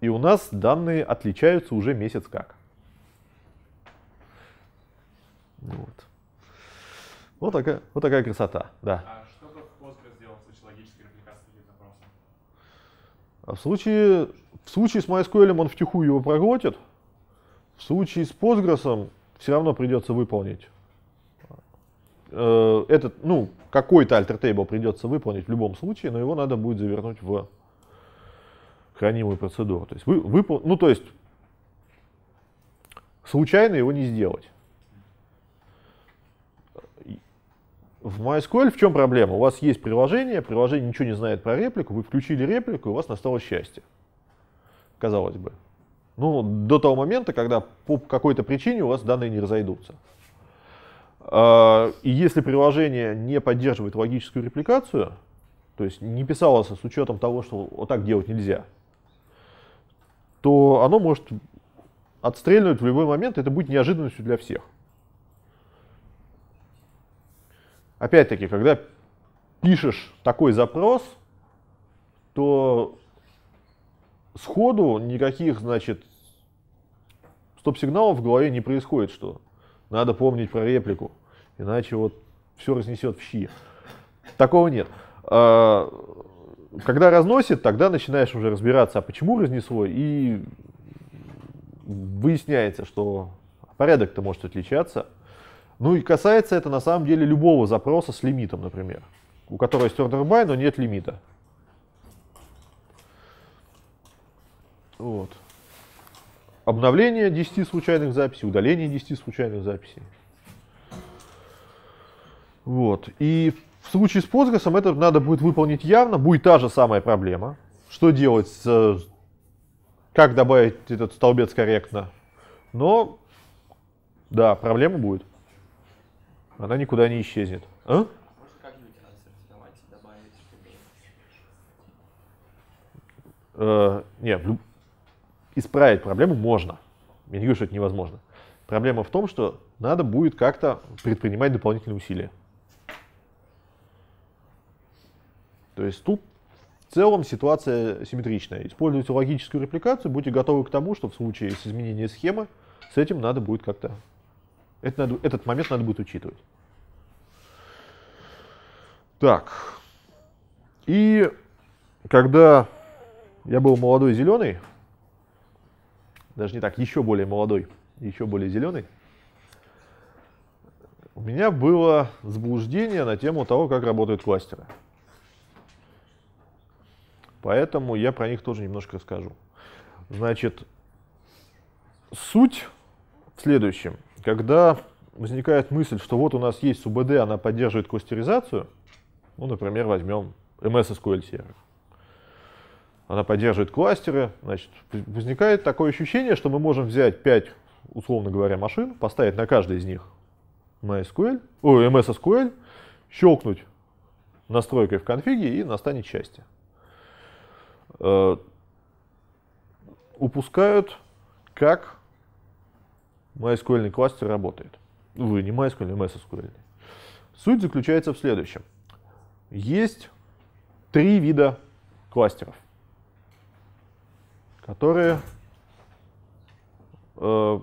и у нас данные отличаются уже месяц как. Вот. Вот такая, вот такая красота, да. А А в случае, в случае с MySQL он втихую его проглотит, в случае с Postgres все равно придется выполнить. Э, этот, ну, какой-то альтертейбл придется выполнить в любом случае, но его надо будет завернуть в хранимую процедуру. То есть, вы, выпол... ну, то есть случайно его не сделать. В MySQL в чем проблема? У вас есть приложение, приложение ничего не знает про реплику, вы включили реплику, и у вас настало счастье. Казалось бы. Ну, до того момента, когда по какой-то причине у вас данные не разойдутся. А, и если приложение не поддерживает логическую репликацию, то есть не писалось с учетом того, что вот так делать нельзя, то оно может отстрельнуть в любой момент, это будет неожиданностью для всех. опять-таки, когда пишешь такой запрос, то сходу никаких, значит, стоп-сигналов в голове не происходит, что надо помнить про реплику, иначе вот все разнесет в щи. Такого нет. А, когда разносит, тогда начинаешь уже разбираться, а почему разнесло, и выясняется, что порядок-то может отличаться, ну и касается это на самом деле любого запроса с лимитом, например, у которого есть order by, но нет лимита. Вот. Обновление 10 случайных записей, удаление 10 случайных записей. Вот. И в случае с Postgres это надо будет выполнить явно, будет та же самая проблема. Что делать, с, как добавить этот столбец корректно. Но да, проблема будет. Она никуда не исчезнет. А? Э, не, исправить проблему можно. Я не говорю, что это невозможно. Проблема в том, что надо будет как-то предпринимать дополнительные усилия. То есть тут в целом ситуация симметричная. Используйте логическую репликацию, будьте готовы к тому, что в случае с изменения схемы с этим надо будет как-то это надо, этот момент надо будет учитывать. Так. И когда я был молодой зеленый, даже не так, еще более молодой, еще более зеленый, у меня было заблуждение на тему того, как работают кластеры. Поэтому я про них тоже немножко расскажу. Значит, суть в следующем когда возникает мысль, что вот у нас есть СУБД, она поддерживает кластеризацию, ну, например, возьмем MS SQL Server, Она поддерживает кластеры, значит, возникает такое ощущение, что мы можем взять 5, условно говоря, машин, поставить на каждой из них MySQL, о, MS SQL, щелкнуть настройкой в конфиге и настанет счастье. Э, упускают, как MySQL кластер работает. Вы не MySQL, а MySQL. Суть заключается в следующем. Есть три вида кластеров, которые э,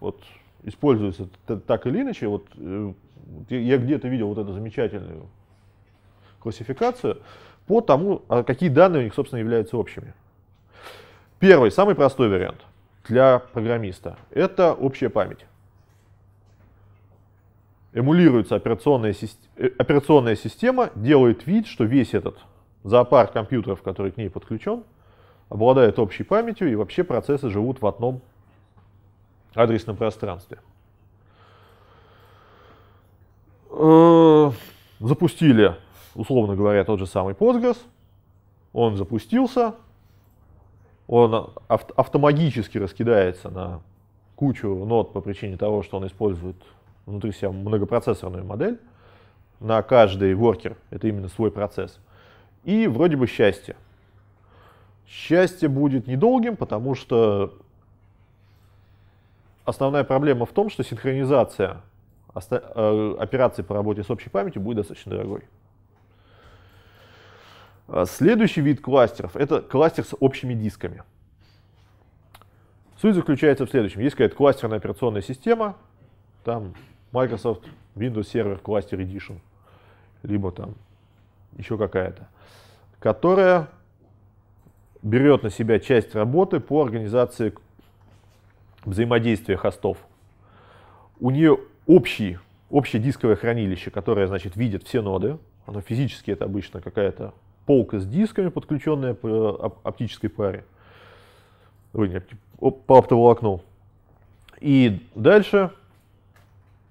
вот, используются так или иначе. Вот, э, я где-то видел вот эту замечательную классификацию по тому, а какие данные у них, собственно, являются общими. Первый, самый простой вариант – для программиста. Это общая память. Эмулируется операционная, э, операционная система, делает вид, что весь этот зоопарк компьютеров, который к ней подключен, обладает общей памятью и вообще процессы живут в одном адресном пространстве. Э, запустили, условно говоря, тот же самый Postgres. Он запустился, он авт автомагически раскидается на кучу нот по причине того, что он использует внутри себя многопроцессорную модель. На каждый воркер это именно свой процесс. И вроде бы счастье. Счастье будет недолгим, потому что основная проблема в том, что синхронизация э, операций по работе с общей памятью будет достаточно дорогой. А следующий вид кластеров — это кластер с общими дисками. Суть заключается в следующем. Есть какая-то кластерная операционная система, там Microsoft Windows Server Cluster Edition, либо там еще какая-то, которая берет на себя часть работы по организации взаимодействия хостов. У нее общий, общее дисковое хранилище, которое, значит, видит все ноды. Оно физически это обычно какая-то полка с дисками, подключенная по э, оптической паре, Ой, нет, по оптоволокну. И дальше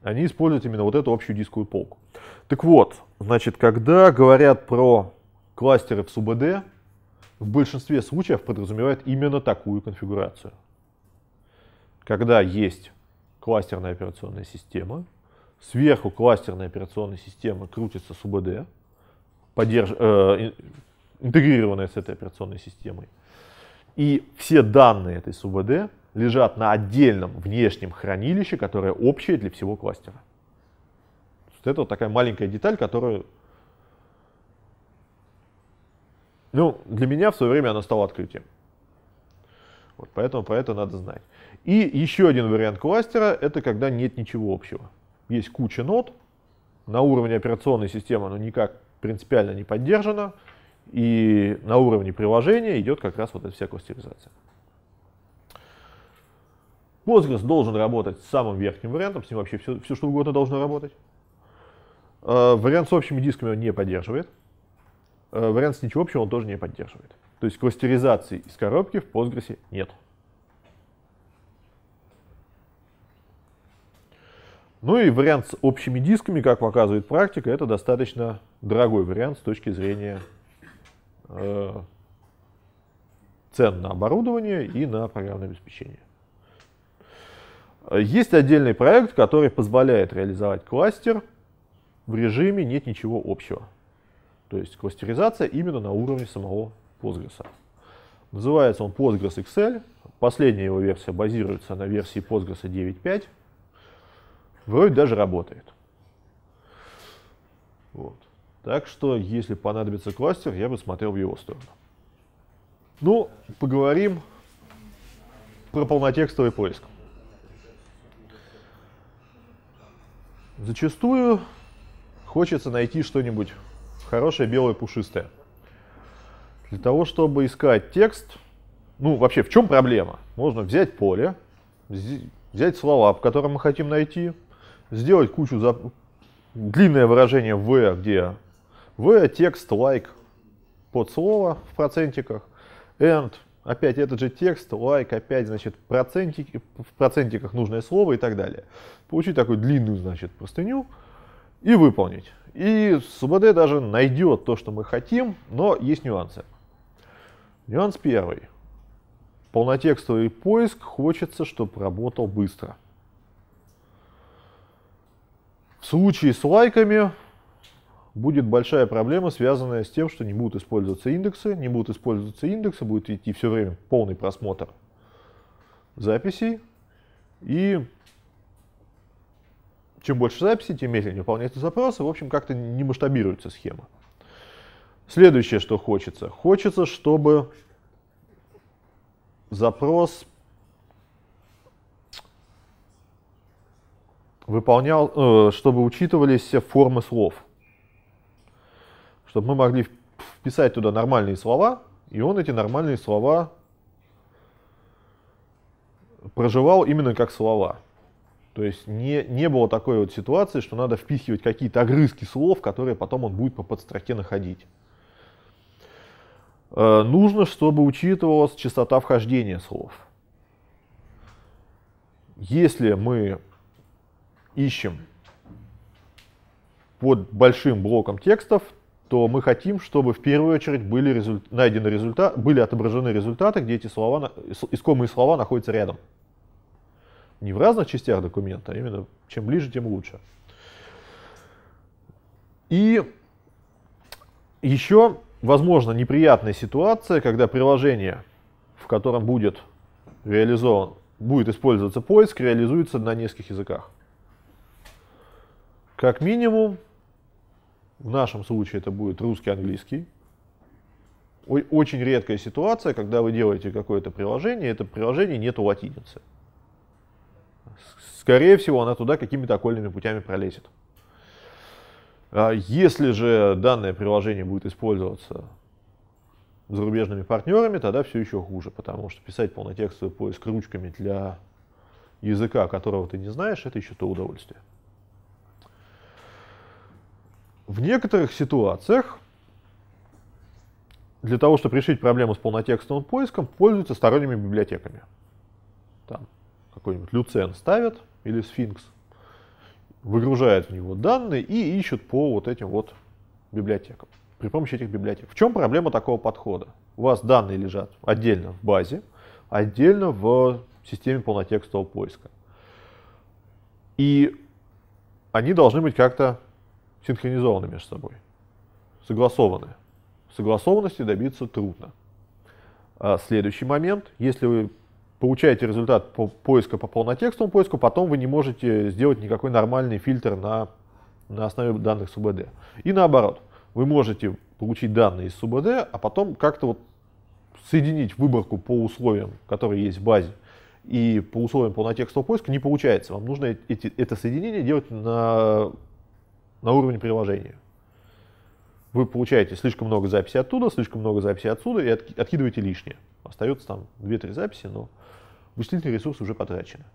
они используют именно вот эту общую дисковую полку. Так вот, значит, когда говорят про кластеры в СУБД, в большинстве случаев подразумевают именно такую конфигурацию. Когда есть кластерная операционная система, сверху кластерной операционной системы крутится СУБД, подерж... Э, интегрированная с этой операционной системой. И все данные этой СУВД лежат на отдельном внешнем хранилище, которое общее для всего кластера. Вот это вот такая маленькая деталь, которую, Ну, для меня в свое время она стала открытием. Вот, поэтому про это надо знать. И еще один вариант кластера — это когда нет ничего общего. Есть куча нод, на уровне операционной системы оно никак принципиально не поддержана, и на уровне приложения идет как раз вот эта вся кластеризация. Postgres должен работать с самым верхним вариантом, с ним вообще все, все что угодно должно работать. Э, вариант с общими дисками он не поддерживает. Э, вариант с ничего общего он тоже не поддерживает. То есть кластеризации из коробки в Postgres нет. Ну и вариант с общими дисками, как показывает практика, это достаточно дорогой вариант с точки зрения э, цен на оборудование и на программное обеспечение. Есть отдельный проект, который позволяет реализовать кластер в режиме «нет ничего общего». То есть кластеризация именно на уровне самого Postgres. Называется он Postgres Excel. Последняя его версия базируется на версии Postgres 9.5. Вроде даже работает. Вот. Так что, если понадобится кластер, я бы смотрел в его сторону. Ну, поговорим про полнотекстовый поиск. Зачастую хочется найти что-нибудь хорошее, белое, пушистое. Для того, чтобы искать текст, ну вообще в чем проблема? Можно взять поле, взять слова, по которым мы хотим найти, сделать кучу зап... длинное выражение v, где v текст like под слово в процентиках, and опять этот же текст, like опять значит процентики, в процентиках нужное слово и так далее. Получить такую длинную значит простыню и выполнить. И СУБД даже найдет то, что мы хотим, но есть нюансы. Нюанс первый. Полнотекстовый поиск хочется, чтобы работал быстро. В случае с лайками будет большая проблема, связанная с тем, что не будут использоваться индексы, не будут использоваться индексы, будет идти все время полный просмотр записей. И чем больше записей, тем медленнее выполняются запросы. В общем, как-то не масштабируется схема. Следующее, что хочется. Хочется, чтобы запрос выполнял, э, чтобы учитывались все формы слов. Чтобы мы могли вписать туда нормальные слова, и он эти нормальные слова проживал именно как слова. То есть не, не было такой вот ситуации, что надо впихивать какие-то огрызки слов, которые потом он будет по подстроке находить. Э, нужно, чтобы учитывалась частота вхождения слов. Если мы ищем под большим блоком текстов, то мы хотим, чтобы в первую очередь были результ... найдены результаты, были отображены результаты, где эти слова, искомые слова находятся рядом. Не в разных частях документа, а именно чем ближе, тем лучше. И еще, возможно, неприятная ситуация, когда приложение, в котором будет реализован, будет использоваться поиск, реализуется на нескольких языках. Как минимум, в нашем случае это будет русский-английский. Очень редкая ситуация, когда вы делаете какое-то приложение, это приложение нету латиницы. Скорее всего, она туда какими-то окольными путями пролезет. А если же данное приложение будет использоваться зарубежными партнерами, тогда все еще хуже, потому что писать полнотекстовый поиск ручками для языка, которого ты не знаешь, это еще то удовольствие. В некоторых ситуациях для того, чтобы решить проблему с полнотекстовым поиском, пользуются сторонними библиотеками. Там какой-нибудь люцен ставят или сфинкс, выгружают в него данные и ищут по вот этим вот библиотекам. При помощи этих библиотек. В чем проблема такого подхода? У вас данные лежат отдельно в базе, отдельно в системе полнотекстового поиска. И они должны быть как-то синхронизованы между собой, согласованы. Согласованности добиться трудно. А следующий момент, если вы получаете результат по поиска по полнотекстовому поиску, потом вы не можете сделать никакой нормальный фильтр на, на основе данных СУБД. И наоборот, вы можете получить данные из СУБД, а потом как-то вот соединить выборку по условиям, которые есть в базе, и по условиям полнотекстового поиска не получается. Вам нужно эти, это соединение делать на на уровне приложения. Вы получаете слишком много записей оттуда, слишком много записей отсюда и откидываете лишнее. Остается там 2-3 записи, но вычислительные ресурсы уже потрачены.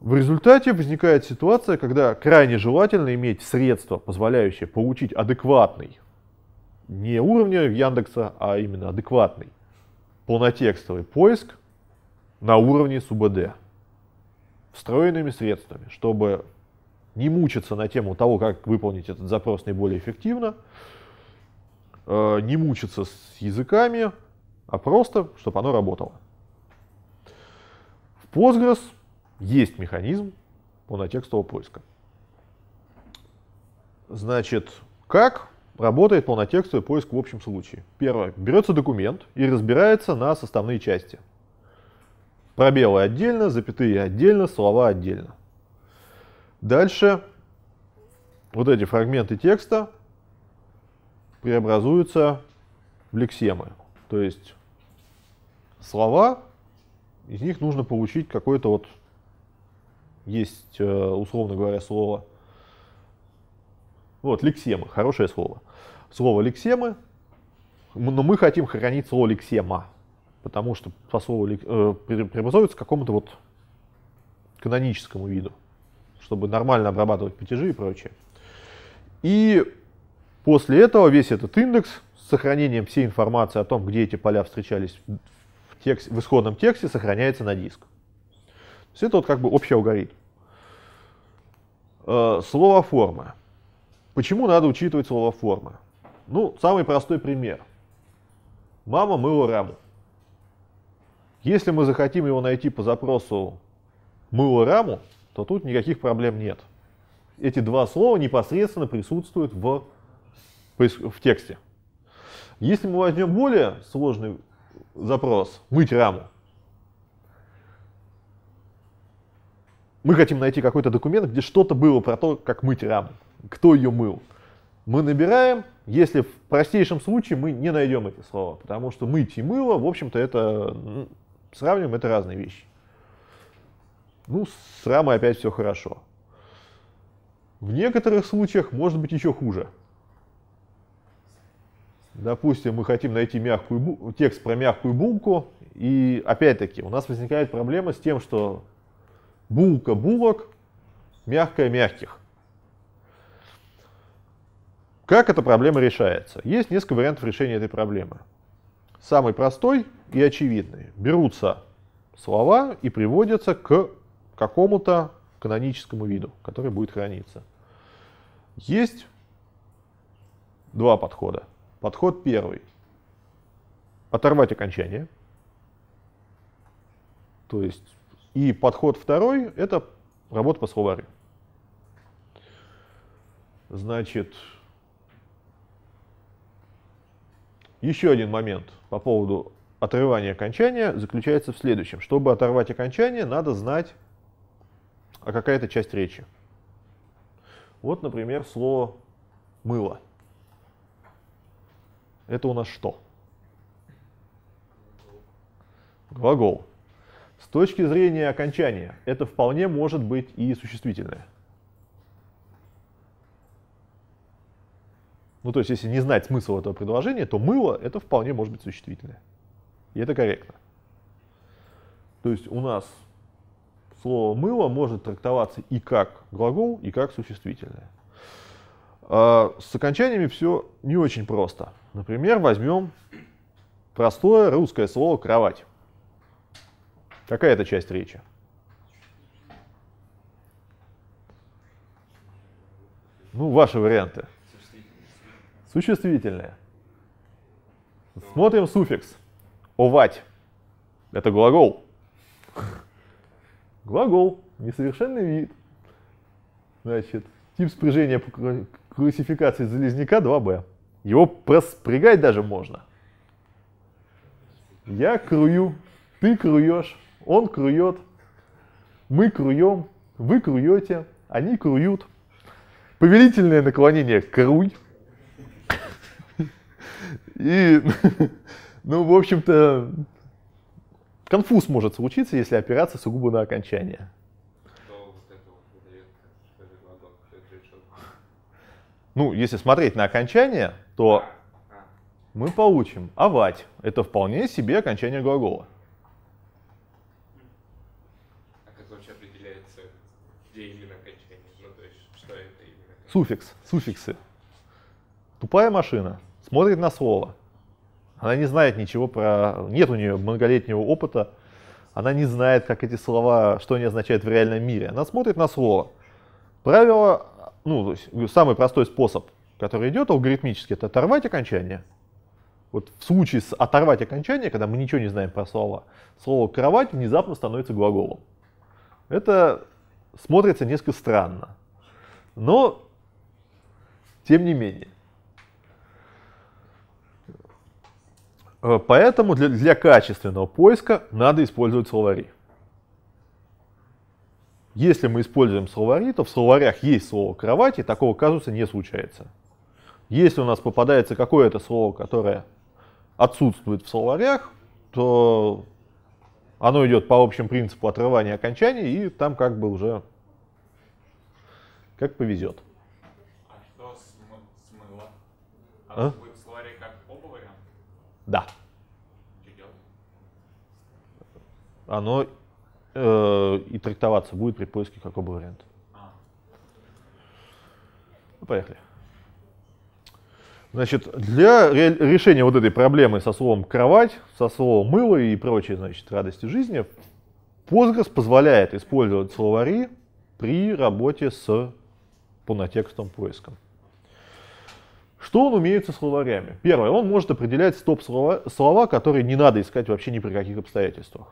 В результате возникает ситуация, когда крайне желательно иметь средства, позволяющие получить адекватный, не уровня Яндекса, а именно адекватный полнотекстовый поиск на уровне СУБД встроенными средствами, чтобы не мучиться на тему того, как выполнить этот запрос наиболее эффективно, э, не мучиться с языками, а просто, чтобы оно работало. В Postgres есть механизм полнотекстового поиска. Значит, как работает полнотекстовый поиск в общем случае? Первое. Берется документ и разбирается на составные части. Пробелы отдельно, запятые отдельно, слова отдельно. Дальше вот эти фрагменты текста преобразуются в лексемы. То есть слова, из них нужно получить какое-то вот, есть, э, условно говоря, слово, вот, лексемы, хорошее слово. Слово лексемы, но мы хотим хранить слово лексема, потому что по слову э, преобразуется к какому-то вот каноническому виду чтобы нормально обрабатывать платежи и прочее. И после этого весь этот индекс с сохранением всей информации о том, где эти поля встречались в, текст, в исходном тексте, сохраняется на диск. То есть это вот как бы общий алгоритм. Э, слово форма. Почему надо учитывать слово форма? Ну, самый простой пример. Мама мыла раму. Если мы захотим его найти по запросу мыло раму, то тут никаких проблем нет. Эти два слова непосредственно присутствуют в, в тексте. Если мы возьмем более сложный запрос «мыть раму», мы хотим найти какой-то документ, где что-то было про то, как мыть раму, кто ее мыл. Мы набираем, если в простейшем случае мы не найдем эти слова, потому что мыть и мыло, в общем-то, это ну, сравниваем, это разные вещи. Ну, с рамой опять все хорошо. В некоторых случаях может быть еще хуже. Допустим, мы хотим найти мягкую, текст про мягкую булку, и опять-таки у нас возникает проблема с тем, что булка булок, мягкая мягких. Как эта проблема решается? Есть несколько вариантов решения этой проблемы. Самый простой и очевидный. Берутся слова и приводятся к какому-то каноническому виду, который будет храниться. Есть два подхода. Подход первый. Оторвать окончание. То есть, и подход второй — это работа по словарю. Значит, еще один момент по поводу отрывания окончания заключается в следующем. Чтобы оторвать окончание, надо знать а какая-то часть речи. Вот, например, слово «мыло». Это у нас что? Глагол. С точки зрения окончания, это вполне может быть и существительное. Ну, то есть, если не знать смысл этого предложения, то мыло — это вполне может быть существительное. И это корректно. То есть у нас слово «мыло» может трактоваться и как глагол, и как существительное. А, с окончаниями все не очень просто. Например, возьмем простое русское слово «кровать». Какая это часть речи? Ну, ваши варианты. Существительное. Смотрим суффикс. Овать. Это глагол. Глагол, несовершенный вид. Значит, тип спряжения по классификации залезняка 2b. Его проспрягать даже можно. Я крую, ты круешь, он крует, мы круем, вы круете, они круют. Повелительное наклонение «круй». И, ну, в общем-то, конфуз может случиться, если опираться сугубо на окончание. Ну, если смотреть на окончание, то мы получим «авать». Это вполне себе окончание глагола. А ну, Суффикс, суффиксы. Тупая машина смотрит на слово. Она не знает ничего про... Нет у нее многолетнего опыта. Она не знает, как эти слова, что они означают в реальном мире. Она смотрит на слово. Правило, ну, самый простой способ, который идет алгоритмически, это оторвать окончание. Вот в случае с оторвать окончание, когда мы ничего не знаем про слова, слово «кровать» внезапно становится глаголом. Это смотрится несколько странно. Но, тем не менее, Э, поэтому для, для качественного поиска надо использовать словари. Если мы используем словари, то в словарях есть слово кровать, и такого казуса не случается. Если у нас попадается какое-то слово, которое отсутствует в словарях, то оно идет по общему принципу отрывания окончаний, и там как бы уже как повезет. А что смыло? А? Да. Оно э, и трактоваться будет при поиске какого бы варианта. Ну, поехали. Значит, для ре решения вот этой проблемы со словом кровать, со словом мыло и прочие, значит, радости жизни, Postgres позволяет использовать словари при работе с полнотекстовым поиском. Что он умеет со словарями? Первое, он может определять стоп-слова, слова, которые не надо искать вообще ни при каких обстоятельствах.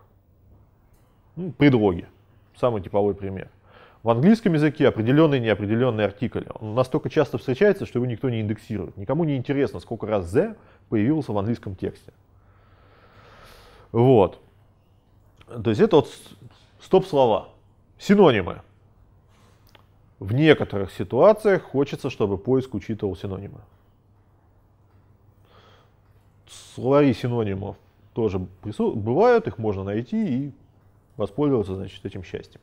Ну, предлоги, самый типовой пример. В английском языке определенный и неопределенный артикль. Он настолько часто встречается, что его никто не индексирует. Никому не интересно, сколько раз the появился в английском тексте. Вот. То есть это вот стоп-слова. Синонимы. В некоторых ситуациях хочется, чтобы поиск учитывал синонимы словари синонимов тоже бывают, их можно найти и воспользоваться, значит, этим счастьем.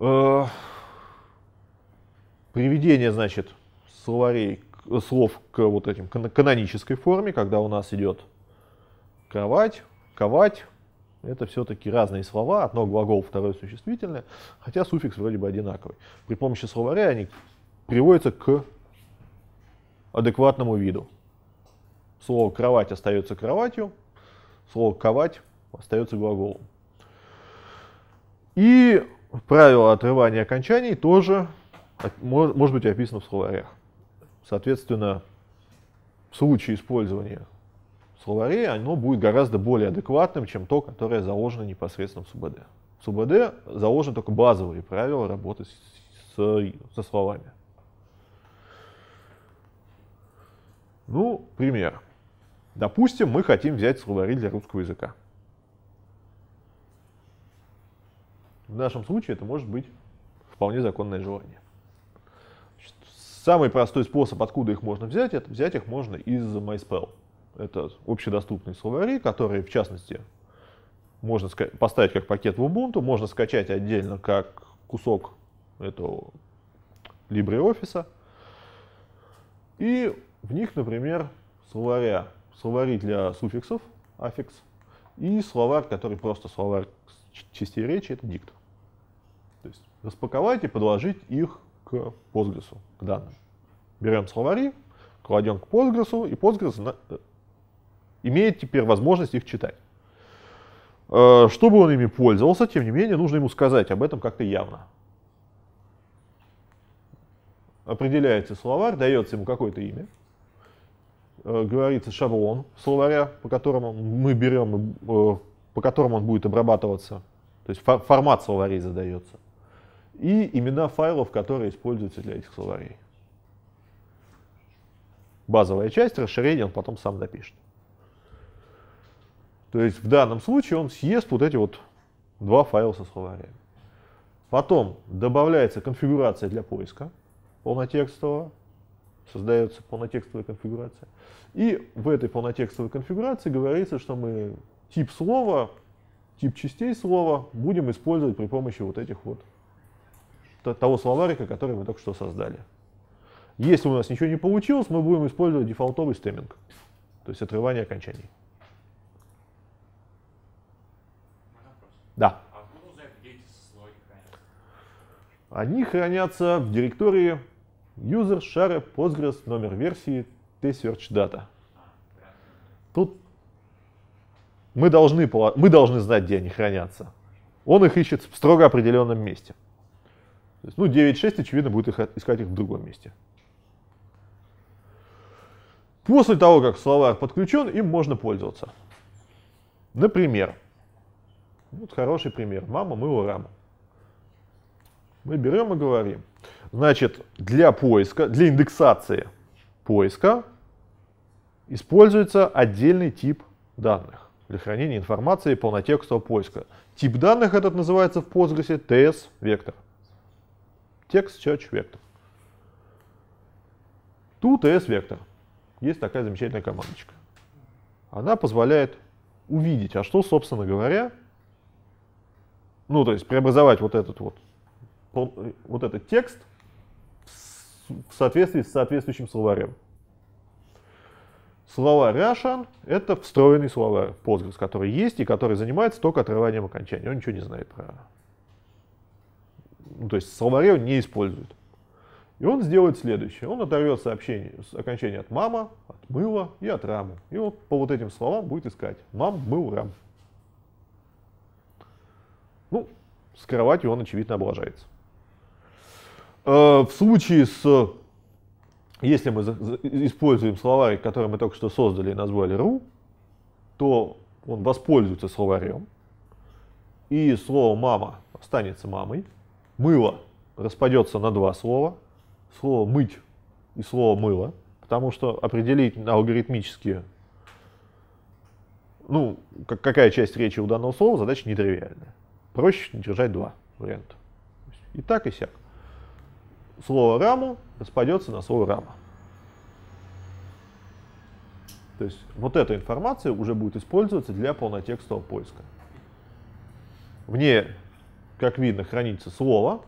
Э, приведение, значит, словарей, слов к вот этим канонической форме, когда у нас идет кровать, ковать, это все-таки разные слова, одно глагол, второе существительное, хотя суффикс вроде бы одинаковый. При помощи словаря они приводятся к адекватному виду. Слово кровать остается кроватью, слово ковать остается глаголом. И правило отрывания окончаний тоже может быть описано в словарях. Соответственно, в случае использования словарей оно будет гораздо более адекватным, чем то, которое заложено непосредственно в СУБД. В СУБД заложены только базовые правила работы с, со словами. Ну, пример. Допустим, мы хотим взять словари для русского языка. В нашем случае это может быть вполне законное желание. Значит, самый простой способ, откуда их можно взять, это взять их можно из MySpell. Это общедоступные словари, которые, в частности, можно поставить как пакет в Ubuntu, можно скачать отдельно как кусок этого LibreOffice. И в них, например, словаря, словари для суффиксов, аффикс, и словарь, который просто словарь частей речи, это дикт. То есть распаковать и подложить их к Postgres, к данным. Берем словари, кладем к Postgres, и Postgres э, имеет теперь возможность их читать. Э, чтобы он ими пользовался, тем не менее, нужно ему сказать об этом как-то явно. Определяется словарь, дается ему какое-то имя, Э, говорится шаблон словаря, по которому мы берем, э, по которому он будет обрабатываться. То есть формат словарей задается. И имена файлов, которые используются для этих словарей. Базовая часть, расширение он потом сам напишет. То есть в данном случае он съест вот эти вот два файла со словарями. Потом добавляется конфигурация для поиска полнотекстового создается полнотекстовая конфигурация. И в этой полнотекстовой конфигурации говорится, что мы тип слова, тип частей слова будем использовать при помощи вот этих вот того словарика, который мы только что создали. Если у нас ничего не получилось, мы будем использовать дефолтовый стемминг, то есть отрывание окончаний. Да. А Они хранятся в директории User share Postgres номер версии tSearchData. Тут мы должны, мы должны знать, где они хранятся. Он их ищет в строго определенном месте. То есть, ну, 9.6, очевидно, будет их, искать их в другом месте. После того, как словарь подключен, им можно пользоваться. Например, вот хороший пример. Мама мыла раму. Мы берем и говорим, значит, для поиска, для индексации поиска используется отдельный тип данных для хранения информации полнотекстового поиска. Тип данных этот называется в Postgres TS-вектор. Текст search вектор. TS вектор. Есть такая замечательная командочка. Она позволяет увидеть, а что, собственно говоря, ну, то есть преобразовать вот этот вот вот этот текст в соответствии с соответствующим словарем. слова Russian — это встроенный слова Postgres, который есть и который занимается только отрыванием окончания. Он ничего не знает про... Ну, то есть словарей он не использует. И он сделает следующее. Он оторвет сообщение, с окончания от мама, от мыла и от рамы. И он по вот этим словам будет искать. Мам, мыл, рам. Ну, с кроватью он, очевидно, облажается. Э, в случае с, если мы используем словарик, который мы только что создали и назвали ру, то он воспользуется словарем, и слово «мама» останется мамой, мыло распадется на два слова, слово «мыть» и слово «мыло», потому что определить алгоритмически, ну, какая часть речи у данного слова, задача нетривиальная. Проще держать два варианта. И так, и сяк слово раму распадется на слово рама. То есть вот эта информация уже будет использоваться для полнотекстового поиска. В ней, как видно, хранится слово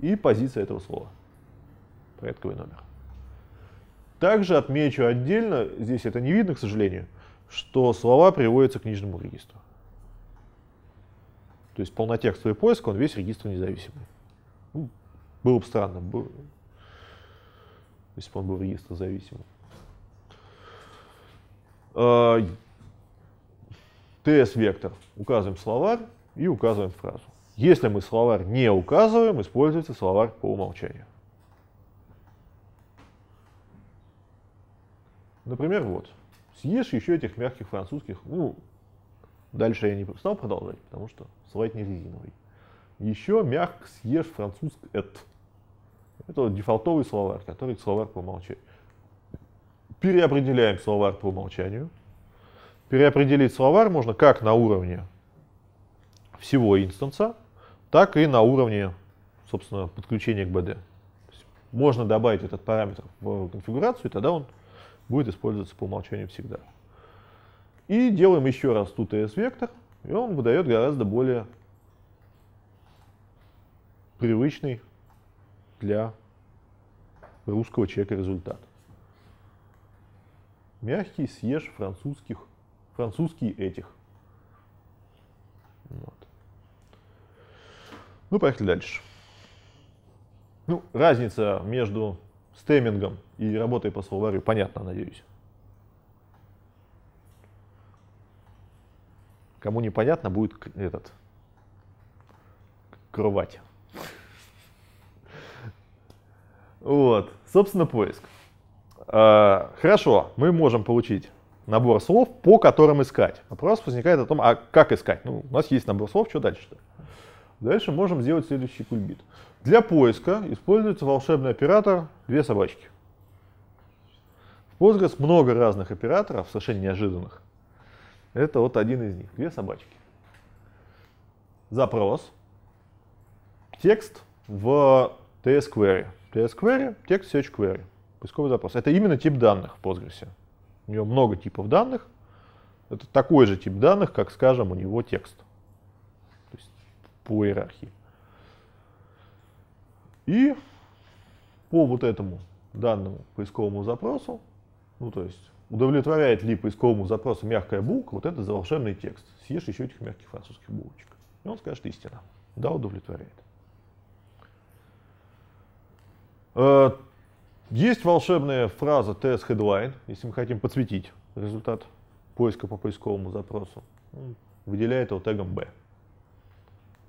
и позиция этого слова, порядковый номер. Также отмечу отдельно, здесь это не видно, к сожалению, что слова приводятся к книжному регистру. То есть полнотекстовый поиск, он весь регистр независимый. Ну, было бы странно, было, если бы он был регистр зависимым. А, ТС-вектор. Указываем словарь и указываем фразу. Если мы словарь не указываем, используется словарь по умолчанию. Например, вот. Съешь еще этих мягких французских. Ну, дальше я не стал продолжать, потому что словарь не резиновый. Еще мягко съешь француз эт. Это вот дефолтовый словарь, который словарь по умолчанию. Переопределяем словарь по умолчанию. Переопределить словарь можно как на уровне всего инстанса, так и на уровне, собственно, подключения к BD. Можно добавить этот параметр в конфигурацию, и тогда он будет использоваться по умолчанию всегда. И делаем еще раз тут ES-вектор, и он выдает гораздо более привычный для русского человека результат. Мягкий съешь французских, французские этих. Вот. Ну, поехали дальше. Ну, разница между стеммингом и работой по словарю понятна, надеюсь. Кому непонятно, будет этот кровать. Вот, собственно, поиск. А, хорошо, мы можем получить набор слов, по которым искать. Вопрос возникает о том, а как искать? Ну, у нас есть набор слов, что дальше-то? Дальше можем сделать следующий кульбит. Для поиска используется волшебный оператор «две собачки». В Postgres много разных операторов, совершенно неожиданных. Это вот один из них, две собачки. Запрос, текст в TS-query. TS-query, текст search query, поисковый запрос. Это именно тип данных в Postgres. У него много типов данных. Это такой же тип данных, как, скажем, у него текст. То есть по иерархии. И по вот этому данному поисковому запросу, ну то есть удовлетворяет ли поисковому запросу мягкая буква, вот это за волшебный текст. Съешь еще этих мягких французских булочек. И он скажет истина. Да, удовлетворяет. Э, есть волшебная фраза TS Headline, если мы хотим подсветить результат поиска по поисковому запросу. Выделяет его тегом B.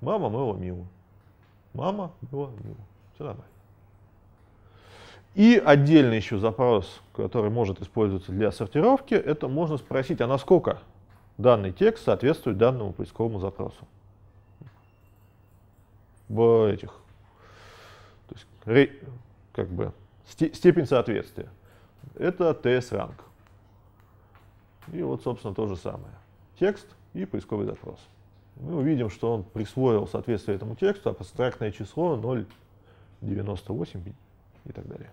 Мама, мила, мила. Мама, мила, мила. Все нормально. И отдельный еще запрос, который может использоваться для сортировки, это можно спросить, а насколько данный текст соответствует данному поисковому запросу. В этих то есть, как бы степень соответствия. Это TS-ранг. И вот, собственно, то же самое. Текст и поисковый запрос. Мы увидим, что он присвоил соответствие этому тексту, а абстрактное число 0,98 и так далее.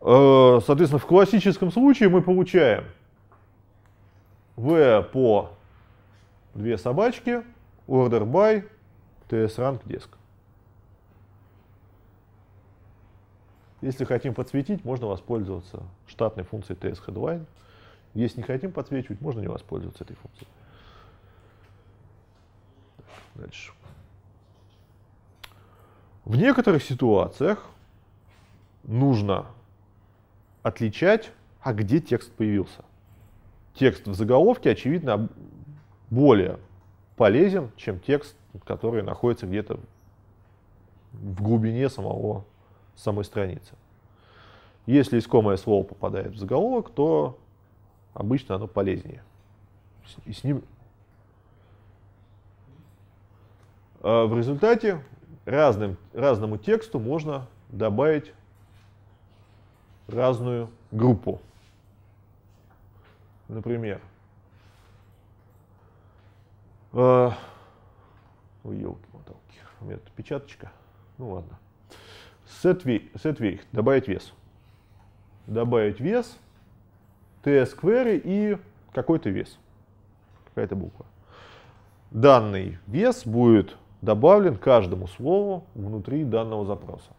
Э, соответственно, в классическом случае мы получаем v по две собачки, order by, ts rank desk. Если хотим подсветить, можно воспользоваться штатной функцией TS Headline. Если не хотим подсвечивать, можно не воспользоваться этой функцией. Дальше. В некоторых ситуациях нужно отличать, а где текст появился. Текст в заголовке, очевидно, более полезен, чем текст, который находится где-то в глубине самого самой страницы. Если искомое слово попадает в заголовок, то обычно оно полезнее. И с ним... А в результате разным, разному тексту можно добавить разную группу. Например, э, а, у елки-моталки, у меня тут печаточка, ну ладно. Set, set weight, добавить вес. Добавить вес, ts query и какой-то вес. Какая-то буква. Данный вес будет добавлен каждому слову внутри данного запроса.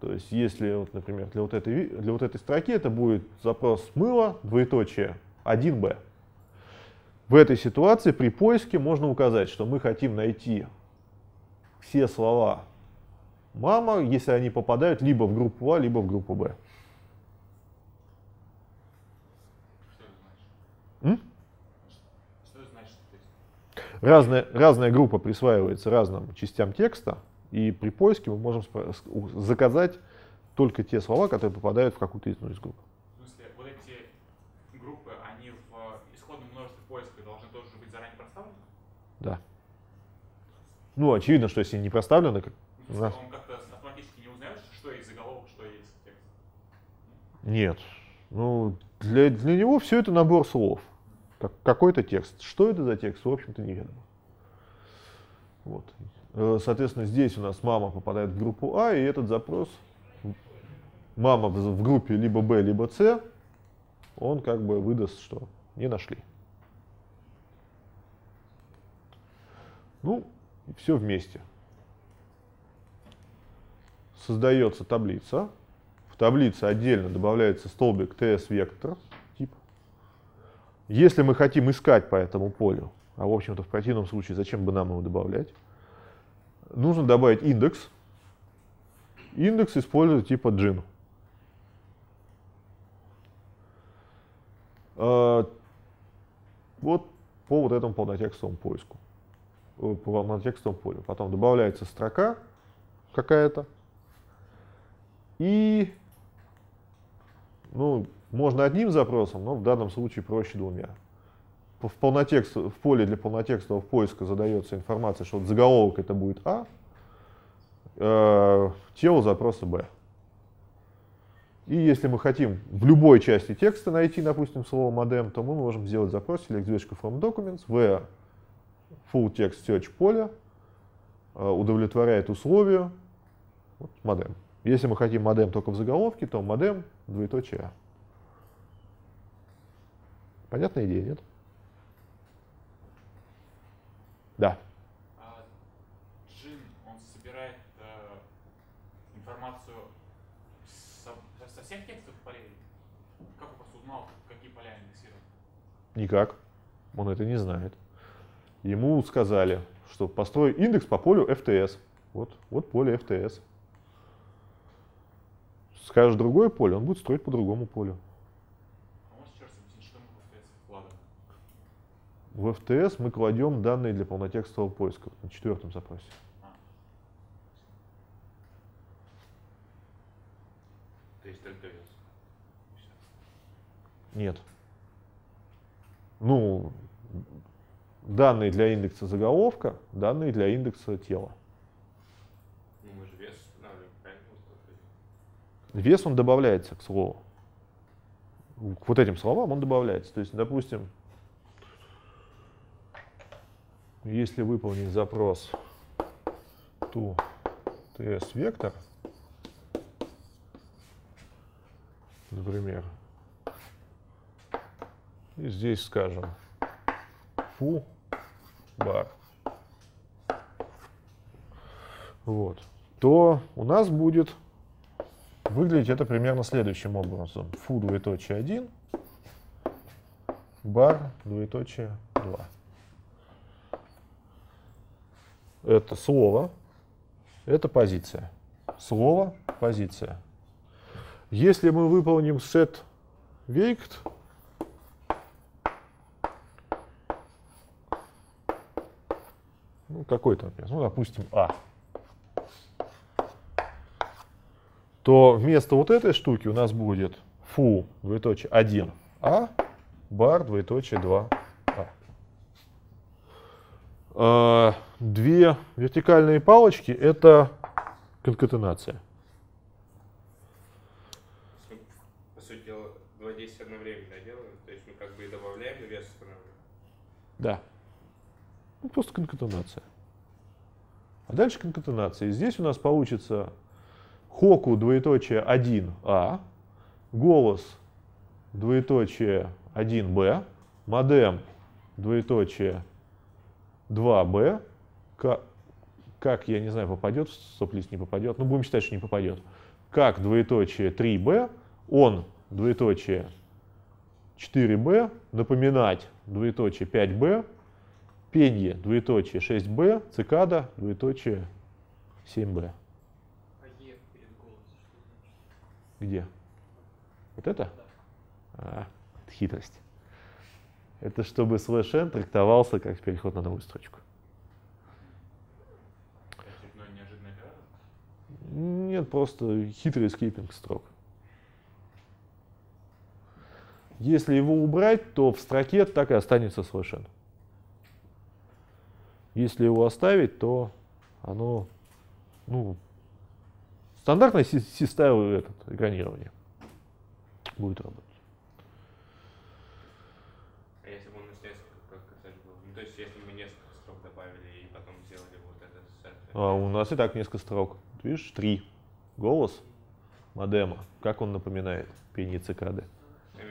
То есть если, вот, например, для вот, этой, для вот этой строки это будет запрос мыло двоеточие, 1b. В этой ситуации при поиске можно указать, что мы хотим найти все слова мама, если они попадают либо в группу А, либо в группу Б. Разная, разная группа присваивается разным частям текста, и при поиске мы можем заказать только те слова, которые попадают в какую-то ну, из групп. В смысле, вот эти группы, они в исходном множестве поиска должны тоже быть заранее проставлены? Да. Ну, очевидно, что если не проставлены, да. Он как-то автоматически не узнает, что есть заголовок, что есть текст? Нет. Ну, для, для него все это набор слов. Как, какой-то текст. Что это за текст, в общем-то, неведомо. Вот. Э, соответственно, здесь у нас мама попадает в группу А, и этот запрос мама в группе либо Б, либо С, он как бы выдаст, что не нашли. Ну, все вместе создается таблица. В таблице отдельно добавляется столбик TS-вектор тип. Если мы хотим искать по этому полю, а в общем-то в противном случае зачем бы нам его добавлять, нужно добавить индекс. Индекс использует типа джин. А, вот по вот этому полнотекстовому поиску, э, по полнотекстовому полю. Потом добавляется строка какая-то, и ну, можно одним запросом, но в данном случае проще двумя. В, полнотекст, в поле для полнотекстового поиска задается информация, что вот заголовок это будет А, э, тело запроса Б. И если мы хотим в любой части текста найти, допустим, слово модем, то мы можем сделать запрос select from documents where full text search поле э, удовлетворяет условию вот, если мы хотим модем только в заголовке, то модем двоеточие. А. Понятная идея, нет? Да. А, Джин, он собирает э, информацию со, со всех текстов полей? Как он просто узнал, какие поля индексированы? Никак. Он это не знает. Ему сказали, что построй индекс по полю FTS. Вот, вот поле FTS. Скажешь другое поле, он будет строить по другому полю. В FTS мы кладем данные для полнотекстового поиска на четвертом запросе. Нет. Ну, данные для индекса заголовка, данные для индекса тела. Вес он добавляется к слову. К вот этим словам он добавляется. То есть, допустим, если выполнить запрос to ts вектор, например, и здесь скажем фу бар, вот, то у нас будет Выглядит это примерно следующим образом. Фу, двоеточие 1, бар, двоеточие 2. Это слово, это позиция. Слово, позиция. Если мы выполним set вейкт, ну, какой-то, ну, допустим, А. то вместо вот этой штуки у нас будет фу, двоеточие, 1, а, бар, двоеточие, 2, а. а. Две вертикальные палочки — это конкатенация. По сути дела, два действия одновременно делаем, то есть мы как бы и добавляем, и вес устанавливаем. Да. Ну, просто конкатенация. А дальше конкатенация. И здесь у нас получится Хоку, двоеточие 1А, голос, двоеточие 1Б, модем, двоеточие 2Б, как, как, я не знаю, попадет в соплист, не попадет, ну будем считать, что не попадет, как двоеточие 3Б, он, двоеточие 4b, напоминать, двоеточие 5b, пенье, двоеточие 6b, цикада, двоеточие 7b. Где? Вот это? А, это хитрость. Это чтобы слэш-n трактовался как переход на новую строчку. Нет, просто хитрый скиппинг строк. Если его убрать, то в строке так и останется слэш-n. Если его оставить, то оно ну, Стандартное систайловое этот, экранирование будет работать. А если бы у нас несколько, то есть, если бы несколько строк добавили и потом сделали вот это А у нас и так несколько строк. Видишь, три. Голос модема. Как он напоминает пение ЦКД?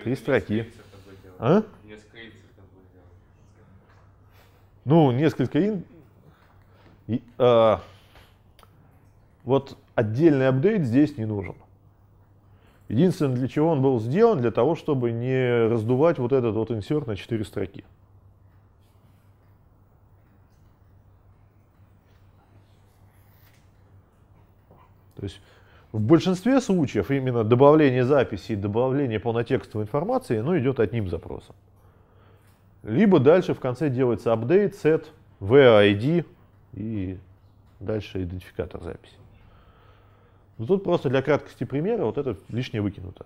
Три строки. А? ну, несколько ин... И, а, вот отдельный апдейт здесь не нужен. Единственное, для чего он был сделан, для того, чтобы не раздувать вот этот вот инсерт на 4 строки. То есть в большинстве случаев именно добавление записи и добавление полнотекстовой информации, оно идет одним запросом. Либо дальше в конце делается апдейт, set, VID и дальше идентификатор записи. Но ну, тут просто для краткости примера вот это лишнее выкинуто.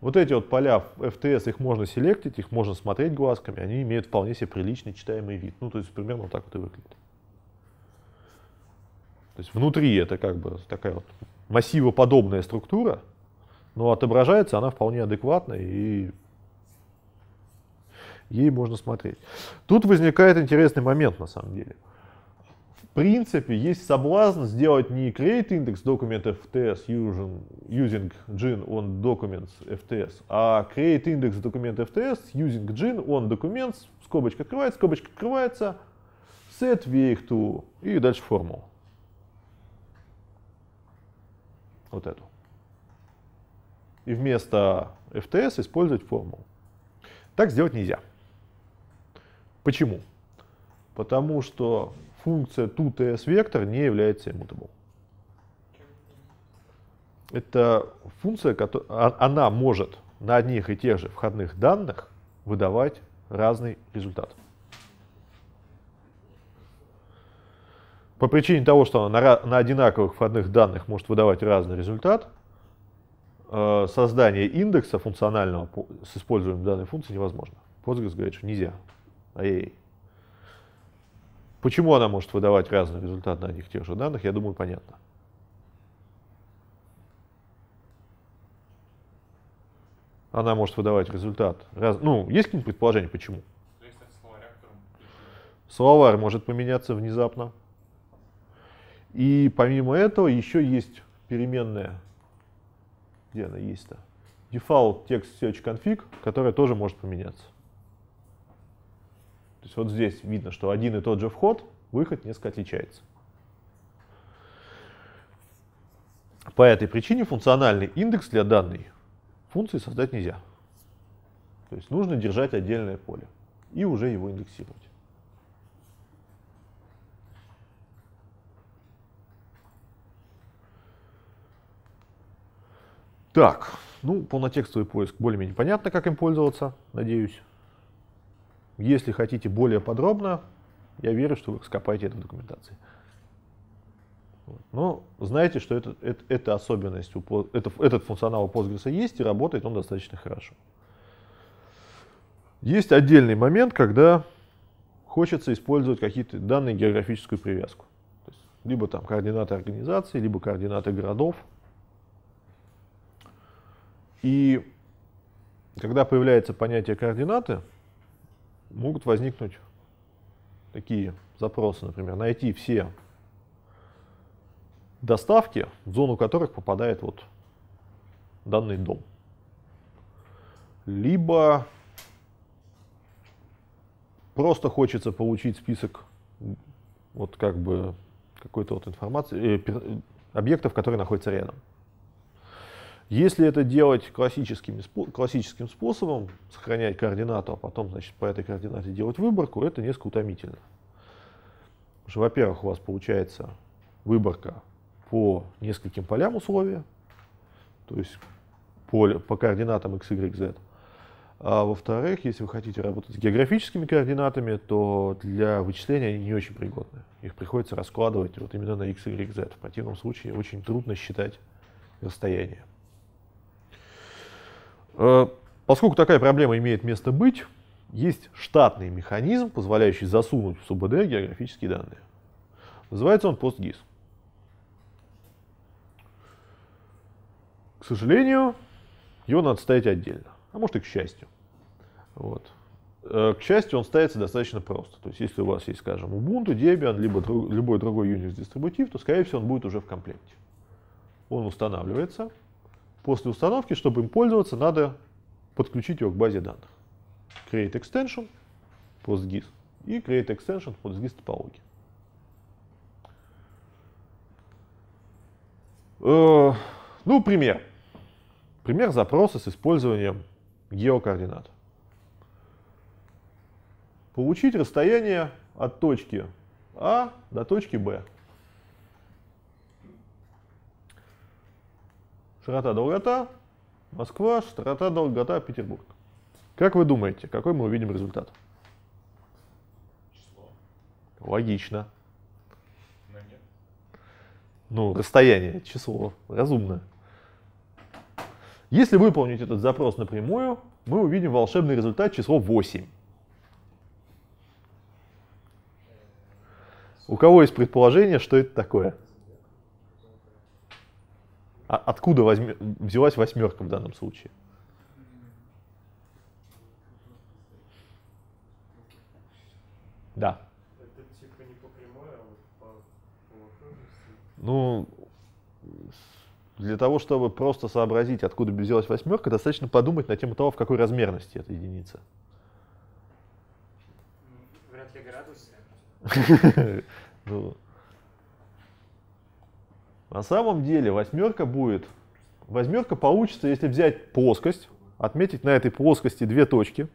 Вот эти вот поля в FTS, их можно селектить, их можно смотреть глазками, они имеют вполне себе приличный читаемый вид. Ну, то есть примерно вот так вот и выглядит. То есть внутри это как бы такая вот массивоподобная структура, но отображается она вполне адекватно и ей можно смотреть. Тут возникает интересный момент на самом деле. В принципе, есть соблазн сделать не create index document FTS using, using gin on documents FTS, а create index document FTS using gin on documents, скобочка открывается, скобочка открывается, set wake to и дальше формулу. Вот эту. И вместо FTS использовать формулу. Так сделать нельзя. Почему? Потому что функция toTS-вектор не является immutable. Это функция, которая, она может на одних и тех же входных данных выдавать разный результат. По причине того, что она на, на одинаковых входных данных может выдавать разный результат, э, создание индекса функционального с использованием данной функции невозможно. Postgres говорит, что нельзя, AI. А почему она может выдавать разный результат на одних и тех же данных, я думаю, понятно. Она может выдавать результат. Раз... Ну, есть какие-нибудь предположения, почему? Словарь может поменяться внезапно. И помимо этого еще есть переменная, где она есть-то, default text search config, которая тоже может поменяться. То есть вот здесь видно, что один и тот же вход, выход несколько отличается. По этой причине функциональный индекс для данной функции создать нельзя. То есть нужно держать отдельное поле и уже его индексировать. Так, ну, полнотекстовый поиск более-менее понятно, как им пользоваться, надеюсь. Если хотите более подробно, я верю, что вы скопаете это в документации. Но знаете, что это, это, это особенность, это, этот функционал у Postgres есть и работает он достаточно хорошо. Есть отдельный момент, когда хочется использовать какие-то данные географическую привязку. либо там координаты организации, либо координаты городов. И когда появляется понятие координаты, могут возникнуть такие запросы, например, найти все доставки, в зону которых попадает вот данный дом. Либо просто хочется получить список вот как бы какой-то вот информации, э, э объектов, которые находятся рядом. Если это делать классическим, классическим способом, сохранять координату, а потом значит, по этой координате делать выборку, это несколько утомительно. во-первых, у вас получается выборка по нескольким полям условия, то есть по, по координатам x, y, z. А во-вторых, если вы хотите работать с географическими координатами, то для вычисления они не очень пригодны. Их приходится раскладывать вот именно на x, y, z. В противном случае очень трудно считать расстояние. Э, поскольку такая проблема имеет место быть, есть штатный механизм, позволяющий засунуть в СУБД географические данные. Называется он PostGIS. К сожалению, его надо ставить отдельно, а может и к счастью. Вот. Э, к счастью, он ставится достаточно просто. То есть, если у вас есть, скажем, Ubuntu, Debian, либо друг, любой другой Unix-дистрибутив, то, скорее всего, он будет уже в комплекте. Он устанавливается, После установки, чтобы им пользоваться, надо подключить его к базе данных. Create extension PostGIS и create extension PostGIS topology. Э, ну, пример. Пример запроса с использованием геокоординат. Получить расстояние от точки А до точки Б Широта, долгота, Москва, широта, долгота, Петербург. Как вы думаете, какой мы увидим результат? Число. Логично. Но нет. Ну, расстояние, число, разумно. Если выполнить этот запрос напрямую, мы увидим волшебный результат число 8. Э, У кого есть предположение, что это такое? А откуда возьме, взялась восьмерка в данном случае? Да. Типа а ну, для того, чтобы просто сообразить, откуда взялась восьмерка, достаточно подумать на тему того, в какой размерности эта единица. Вряд ли градусы. Ну, на самом деле восьмерка будет, восьмерка получится, если взять плоскость, отметить на этой плоскости две точки,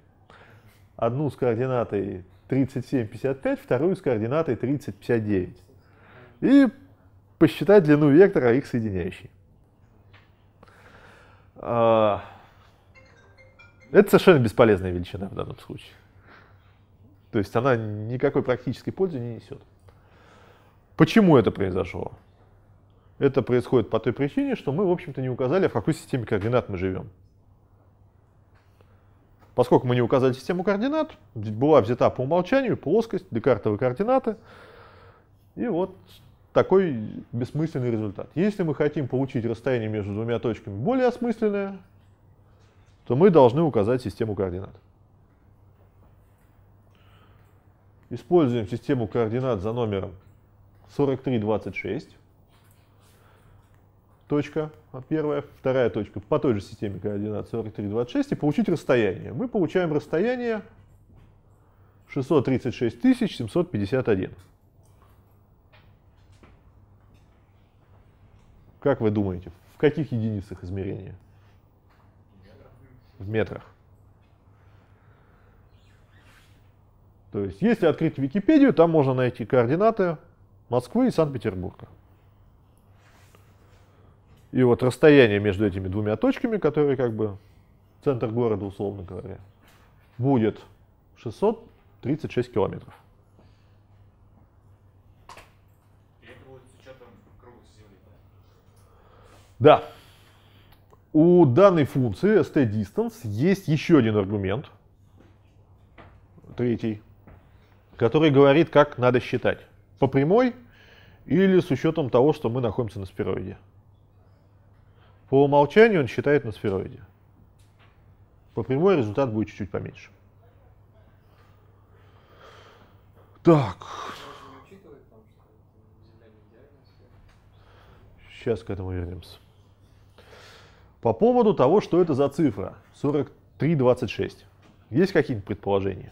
одну с координатой 37,55, вторую с координатой 30,59. И посчитать длину вектора, их соединяющей. А, это совершенно бесполезная величина в данном случае. То есть она никакой практической пользы не несет. Почему это произошло? Это происходит по той причине, что мы, в общем-то, не указали, в какой системе координат мы живем. Поскольку мы не указали систему координат, была взята по умолчанию плоскость, декартовые координаты. И вот такой бессмысленный результат. Если мы хотим получить расстояние между двумя точками более осмысленное, то мы должны указать систему координат. Используем систему координат за номером 4326 точка первая, вторая точка по той же системе координат 43, 26 и получить расстояние. Мы получаем расстояние 636 751. Как вы думаете, в каких единицах измерения? В метрах. То есть, если открыть Википедию, там можно найти координаты Москвы и Санкт-Петербурга. И вот расстояние между этими двумя точками, которые как бы центр города, условно говоря, будет 636 километров. Да. У данной функции st-distance есть еще один аргумент, третий, который говорит, как надо считать. По прямой или с учетом того, что мы находимся на спироиде. По умолчанию он считает на сфероиде. По прямой результат будет чуть-чуть поменьше. Так. Сейчас к этому вернемся. По поводу того, что это за цифра 4326. Есть какие-нибудь предположения?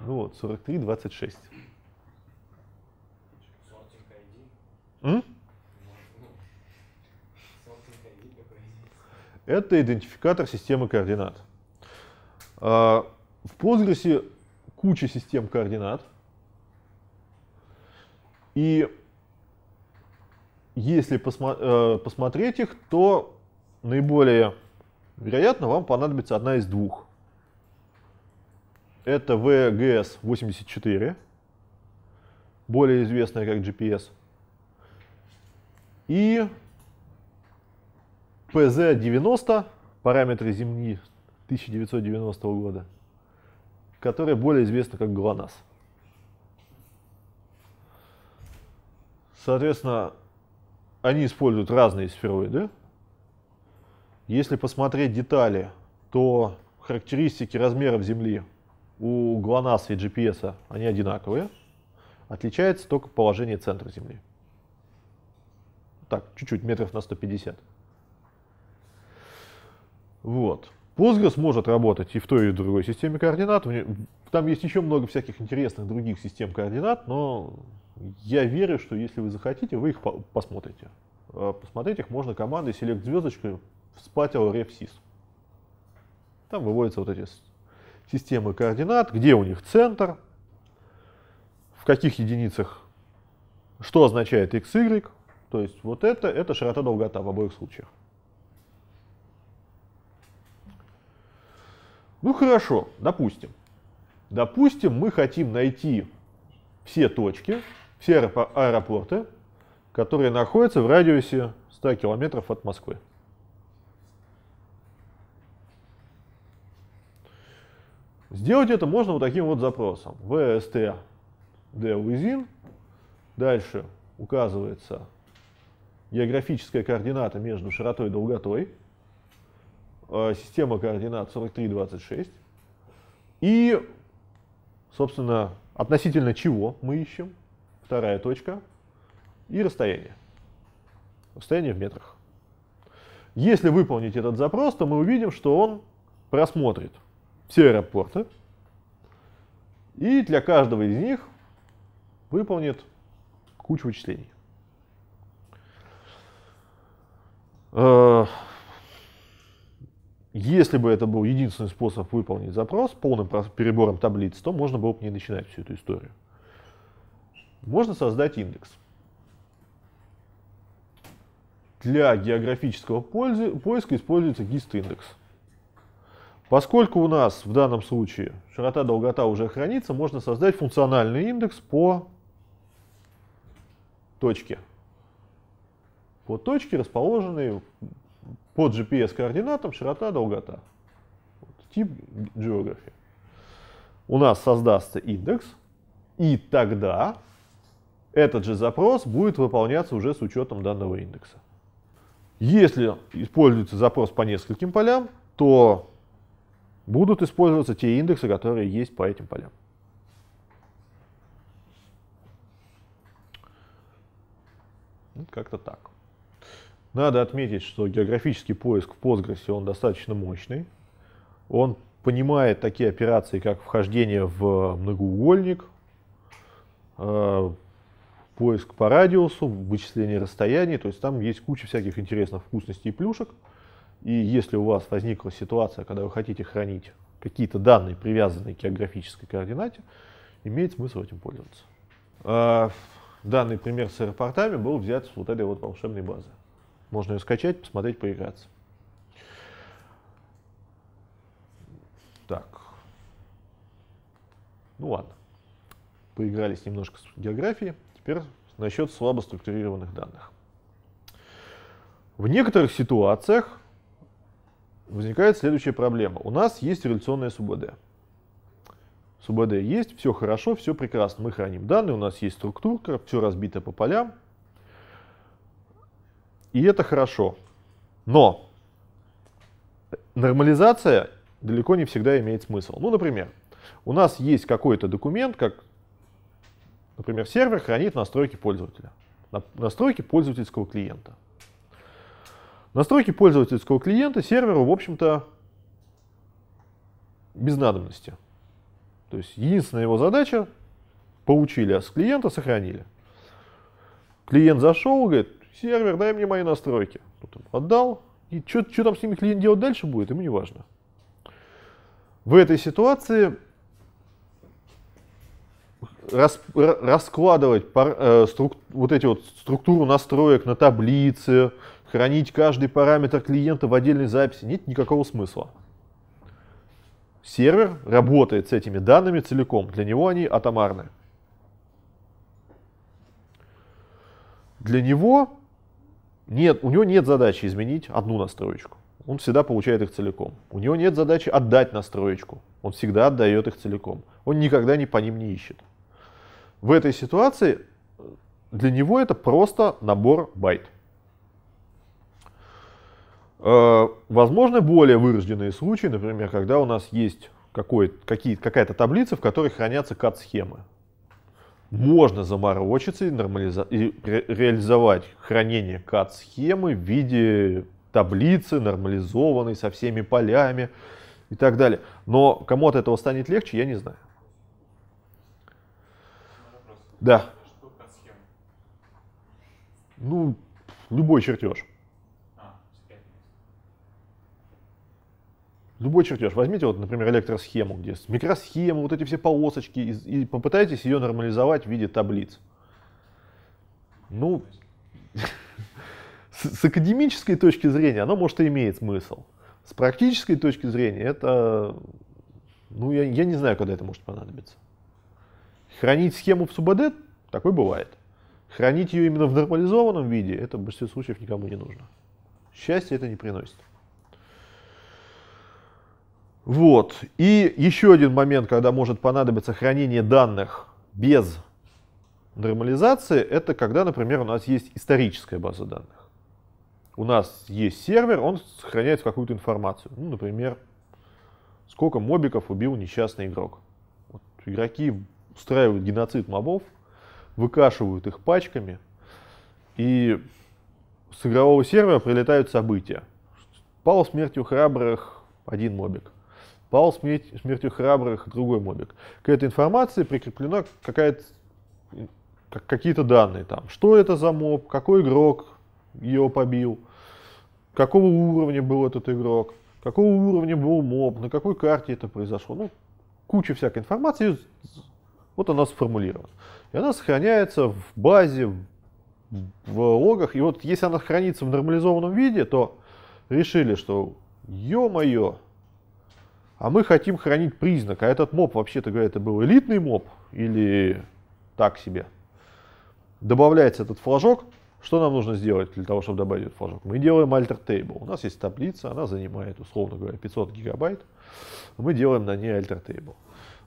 Ну вот, 4326. Это идентификатор системы координат. А, в Postgres куча систем координат. И если э, посмотреть их, то наиболее вероятно вам понадобится одна из двух. Это VGS-84, более известная как GPS – и PZ90, параметры Земли 1990 года, которая более известна как ГЛОНАСС. Соответственно, они используют разные сфероиды. Если посмотреть детали, то характеристики размеров Земли у ГЛОНАСС и GPS они одинаковые. Отличается только положение центра Земли. Так, чуть-чуть, метров на 150. Вот. Postgres может работать и в той, и в другой системе координат. Там есть еще много всяких интересных других систем координат, но я верю, что если вы захотите, вы их посмотрите. Э, посмотреть их можно командой select звездочкой в spatel refsys. Там выводятся вот эти системы координат, где у них центр, в каких единицах, что означает x, y, то есть вот это, это широта-долгота в обоих случаях. Ну хорошо, допустим. Допустим, мы хотим найти все точки, все аэропорты, которые находятся в радиусе 100 километров от Москвы. Сделать это можно вот таким вот запросом. VST DLUZIN. А. Дальше указывается географическая координата между широтой и долготой, э, система координат 43 и 26, и, собственно, относительно чего мы ищем, вторая точка, и расстояние. Расстояние в метрах. Если выполнить этот запрос, то мы увидим, что он просмотрит все аэропорты, и для каждого из них выполнит кучу вычислений. Э, если бы это был единственный способ выполнить запрос полным перебором таблиц, то можно было бы не начинать всю эту историю. Можно создать индекс. Для географического поиска используется gist индекс. Поскольку у нас в данном случае широта долгота уже хранится, можно создать функциональный индекс по точке. Вот точки, расположенные по GPS-координатам широта, долгота. Вот, тип географии. У нас создастся индекс, и тогда этот же запрос будет выполняться уже с учетом данного индекса. Если используется запрос по нескольким полям, то будут использоваться те индексы, которые есть по этим полям. Ну, как-то так. Надо отметить, что географический поиск в Postgres он достаточно мощный. Он понимает такие операции, как вхождение в многоугольник, э, поиск по радиусу, вычисление расстояний, то есть там есть куча всяких интересных вкусностей и плюшек. И если у вас возникла ситуация, когда вы хотите хранить какие-то данные, привязанные к географической координате, имеет смысл этим пользоваться. Э, данный пример с аэропортами был взят с вот этой вот волшебной базы. Можно ее скачать, посмотреть, поиграться. Так. Ну ладно. Поигрались немножко с географией. Теперь насчет слабо структурированных данных. В некоторых ситуациях возникает следующая проблема. У нас есть реляционная СУБД. СУБД есть, все хорошо, все прекрасно. Мы храним данные, у нас есть структурка, все разбито по полям. И это хорошо. Но нормализация далеко не всегда имеет смысл. Ну, например, у нас есть какой-то документ, как, например, сервер хранит настройки пользователя, настройки пользовательского клиента. Настройки пользовательского клиента серверу, в общем-то, без надобности. То есть единственная его задача — получили а с клиента, сохранили. Клиент зашел, говорит, сервер, дай мне мои настройки. Ну, отдал, и что там с ними клиент делать дальше будет, ему не важно. В этой ситуации рас, раскладывать пар, э, струк, вот эти вот структуру настроек на таблице, хранить каждый параметр клиента в отдельной записи нет никакого смысла. Сервер работает с этими данными целиком, для него они атомарны. Для него нет, у него нет задачи изменить одну настроечку. Он всегда получает их целиком. У него нет задачи отдать настроечку. Он всегда отдает их целиком. Он никогда не по ним не ищет. В этой ситуации э, для него это просто набор байт. Э, Возможно, более вырожденные случаи, например, когда у нас есть какая-то таблица, в которой хранятся кат-схемы можно заморочиться и, нормализо... и ре- реализовать хранение CAD-схемы в виде таблицы, нормализованной со всеми полями и так далее. Но кому от этого станет легче, я не знаю. Да. Ну, любой чертеж. Любой чертеж. Возьмите, вот, например, электросхему, где микросхемы, вот эти все полосочки, и, и попытайтесь ее нормализовать в виде таблиц. Ну, с, с академической точки зрения оно, может, и имеет смысл. С практической точки зрения это, ну, я, я не знаю, когда это может понадобиться. Хранить схему в SubD, такое бывает. Хранить ее именно в нормализованном виде, это в большинстве случаев никому не нужно. Счастья это не приносит. Вот. И еще один момент, когда может понадобиться хранение данных без нормализации, это когда, например, у нас есть историческая база данных. У нас есть сервер, он сохраняет какую-то информацию. Ну, например, сколько мобиков убил несчастный игрок. Вот игроки устраивают геноцид мобов, выкашивают их пачками, и с игрового сервера прилетают события. Пало смертью храбрых один мобик пал смерть, смертью храбрых другой мобик. К этой информации прикреплена какая-то какие-то данные там. Что это за моб, какой игрок его побил, какого уровня был этот игрок, какого уровня был моб, на какой карте это произошло. Ну, куча всякой информации, вот она сформулирована. И она сохраняется в базе, в логах. И вот если она хранится в нормализованном виде, то решили, что ё-моё, а мы хотим хранить признак, а этот моб, вообще-то говоря, это был элитный моб или так себе. Добавляется этот флажок, что нам нужно сделать для того, чтобы добавить этот флажок? Мы делаем alter table. У нас есть таблица, она занимает, условно говоря, 500 гигабайт. Мы делаем на ней alter table.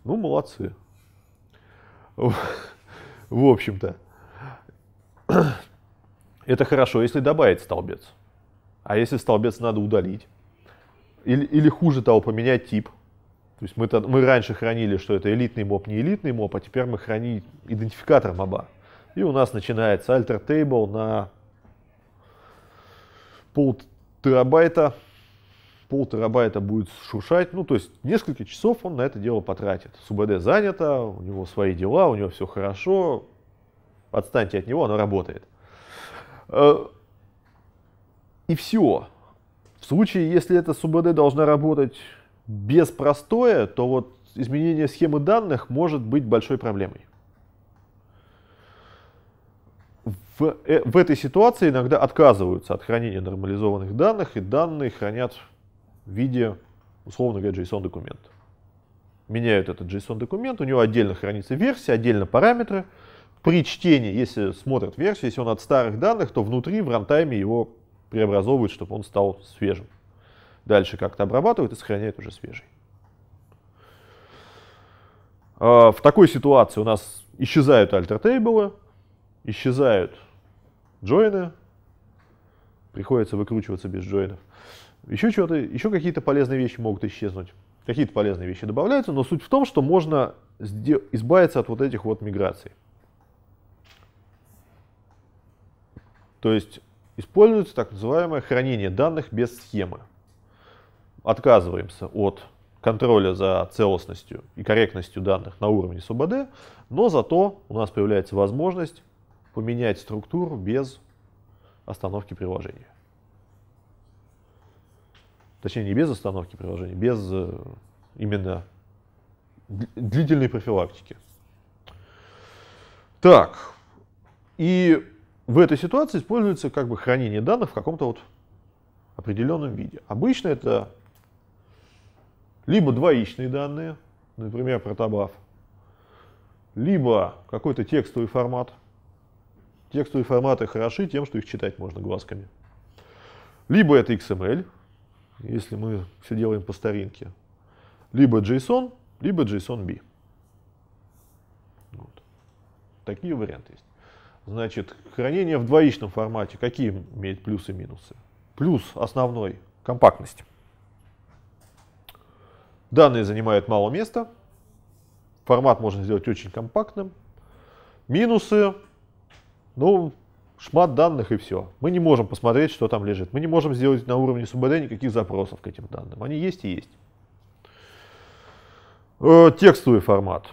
Ну, молодцы. В общем-то. Это хорошо, если добавить столбец. А если столбец надо удалить? или, или хуже того, поменять тип. То есть мы, мы раньше хранили, что это элитный моб, не элитный моб, а теперь мы храним идентификатор моба. И у нас начинается альтер тейбл на пол терабайта. Пол терабайта будет шуршать. Ну, то есть несколько часов он на это дело потратит. СУБД занято, у него свои дела, у него все хорошо. Отстаньте от него, оно работает. Э, и все. В случае, если эта СУБД должна работать без простоя, то вот изменение схемы данных может быть большой проблемой. В, э, в этой ситуации иногда отказываются от хранения нормализованных данных, и данные хранят в виде, условно говоря, JSON-документа. Меняют этот JSON-документ, у него отдельно хранится версия, отдельно параметры. При чтении, если смотрят версию, если он от старых данных, то внутри в рантайме его преобразовывают, чтобы он стал свежим. Дальше как-то обрабатывают и сохраняют уже свежий. А, в такой ситуации у нас исчезают альтертейблы, исчезают джойны, приходится выкручиваться без джойнов. Еще, что-то, еще какие-то полезные вещи могут исчезнуть. Какие-то полезные вещи добавляются, но суть в том, что можно избавиться от вот этих вот миграций. То есть используется так называемое хранение данных без схемы. Отказываемся от контроля за целостностью и корректностью данных на уровне СУБД, но зато у нас появляется возможность поменять структуру без остановки приложения. Точнее, не без остановки приложения, без э, именно длительной профилактики. Так, и в этой ситуации используется как бы хранение данных в каком-то вот определенном виде. Обычно это либо двоичные данные, например, протобаф, либо какой-то текстовый формат. Текстовые форматы хороши тем, что их читать можно глазками. Либо это XML, эм если мы все делаем по старинке. Либо JSON, либо JSON-B. Вот. Такие варианты есть. Значит, хранение в двоичном формате какие имеет плюсы и минусы? Плюс основной – компактность. Данные занимают мало места. Формат можно сделать очень компактным. Минусы – ну, шмат данных и все. Мы не можем посмотреть, что там лежит. Мы не можем сделать на уровне СУБД никаких запросов к этим данным. Они есть и есть. Э, текстовый формат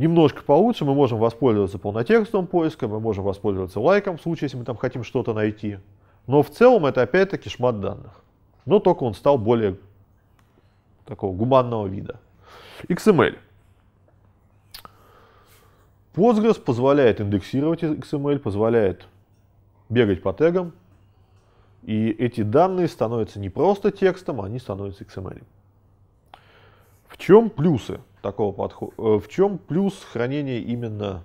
немножко получше, мы можем воспользоваться полнотекстовым поиском, мы можем воспользоваться лайком в случае, если мы там хотим что-то найти. Но в целом это опять-таки шмат данных. Но только он стал более такого гуманного вида. XML. Эм Postgres позволяет индексировать XML, эм позволяет бегать по тегам. И эти данные становятся не просто текстом, а они становятся XML. Эм в чем плюсы? такого подхода. Э, в чем плюс хранения именно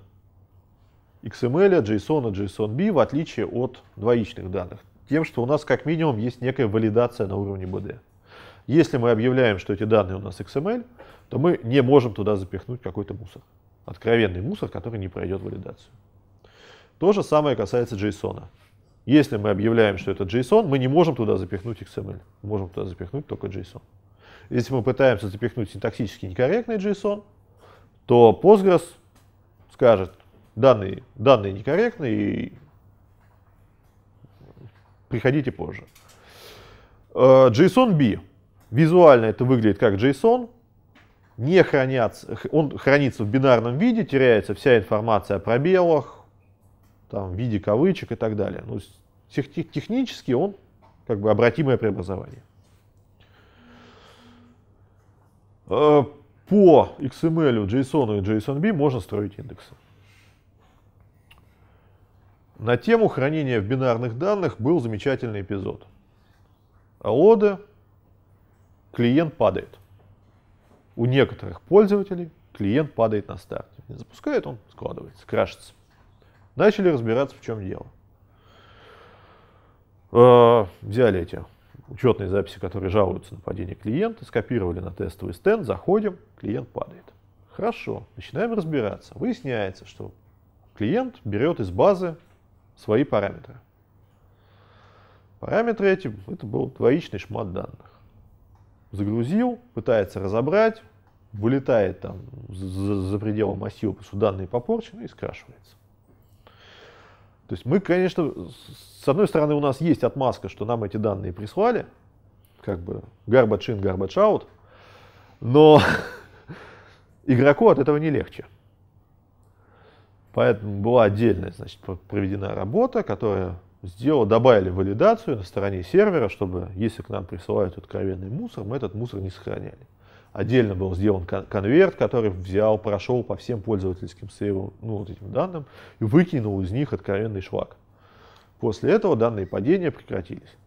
XML, JSON, JSONB в отличие от двоичных данных? Тем, что у нас как минимум есть некая валидация на уровне БД. Если мы объявляем, что эти данные у нас XML, то мы не можем туда запихнуть какой-то мусор. Откровенный мусор, который не пройдет валидацию. То же самое касается JSON. Если мы объявляем, что это JSON, мы не можем туда запихнуть XML. Мы можем туда запихнуть только JSON. Если мы пытаемся запихнуть синтаксически некорректный JSON, то Postgres скажет, данные, данные некорректны и приходите позже. Э, JSON B. Визуально это выглядит как JSON. Не хранятся, он хранится в бинарном виде, теряется вся информация о пробелах, там, в виде кавычек и так далее. Ну, технически он как бы обратимое преобразование. Э, по XML, JSON и JSONB можно строить индексы. На тему хранения в бинарных данных был замечательный эпизод. АОДы, клиент падает. У некоторых пользователей клиент падает на старте. Не запускает он, складывается, крашится. Начали разбираться, в чем дело. Э, взяли эти учетные записи, которые жалуются на падение клиента, скопировали на тестовый стенд, заходим, клиент падает. Хорошо, начинаем разбираться. Выясняется, что клиент берет из базы свои параметры. Параметры эти, это был двоичный шмат данных. Загрузил, пытается разобрать, вылетает там за, за пределы массива, потому что данные попорчены и скрашивается. То есть мы, конечно, с одной стороны, у нас есть отмазка, что нам эти данные прислали, как бы garbage in, garbage out, но игроку от этого не легче. Поэтому была отдельная, значит, проведена работа, которая сделала, добавили валидацию на стороне сервера, чтобы, если к нам присылают откровенный мусор, мы этот мусор не сохраняли отдельно был сделан конверт, который взял, прошел по всем пользовательским сейвам, ну, вот этим данным, и выкинул из них откровенный шлак. После этого данные падения прекратились.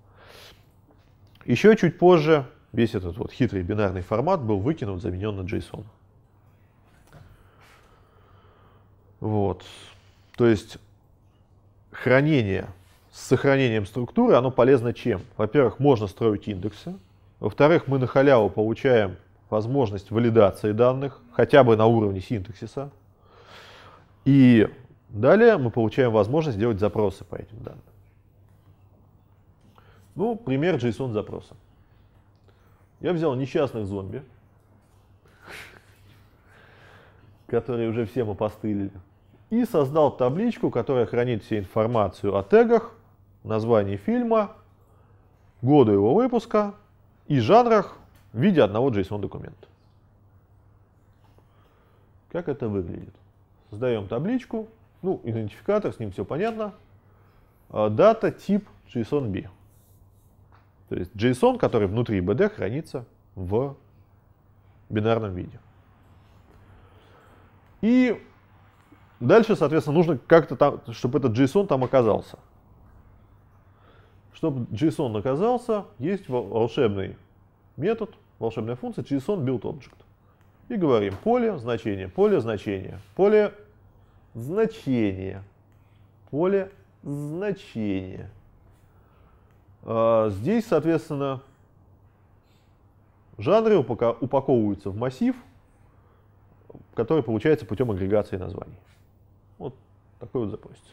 Еще чуть позже весь этот вот хитрый бинарный формат был выкинут, заменен на JSON. Вот. То есть хранение с сохранением структуры, оно полезно чем? Во-первых, можно строить индексы. Во-вторых, мы на халяву получаем возможность валидации данных, хотя бы на уровне синтаксиса. И далее мы получаем возможность делать запросы по этим данным. Ну, пример JSON запроса. Я взял несчастных зомби, которые уже все мы опостылили, и создал табличку, которая хранит всю информацию о тегах, названии фильма, году его выпуска и жанрах, в виде одного JSON-документа. Как это выглядит? Создаем табличку, ну, идентификатор, с ним все понятно. А, дата, тип JSONB. То есть JSON, который внутри BD хранится в бинарном виде. И дальше, соответственно, нужно как-то там, чтобы этот JSON там оказался. Чтобы JSON оказался, есть волшебный метод, волшебная функция JSON build object. И говорим поле, значение, поле, значение, поле, значение, поле, значение. А, здесь, соответственно, жанры упаковываются в массив, который получается путем агрегации названий. Вот такой вот запросится.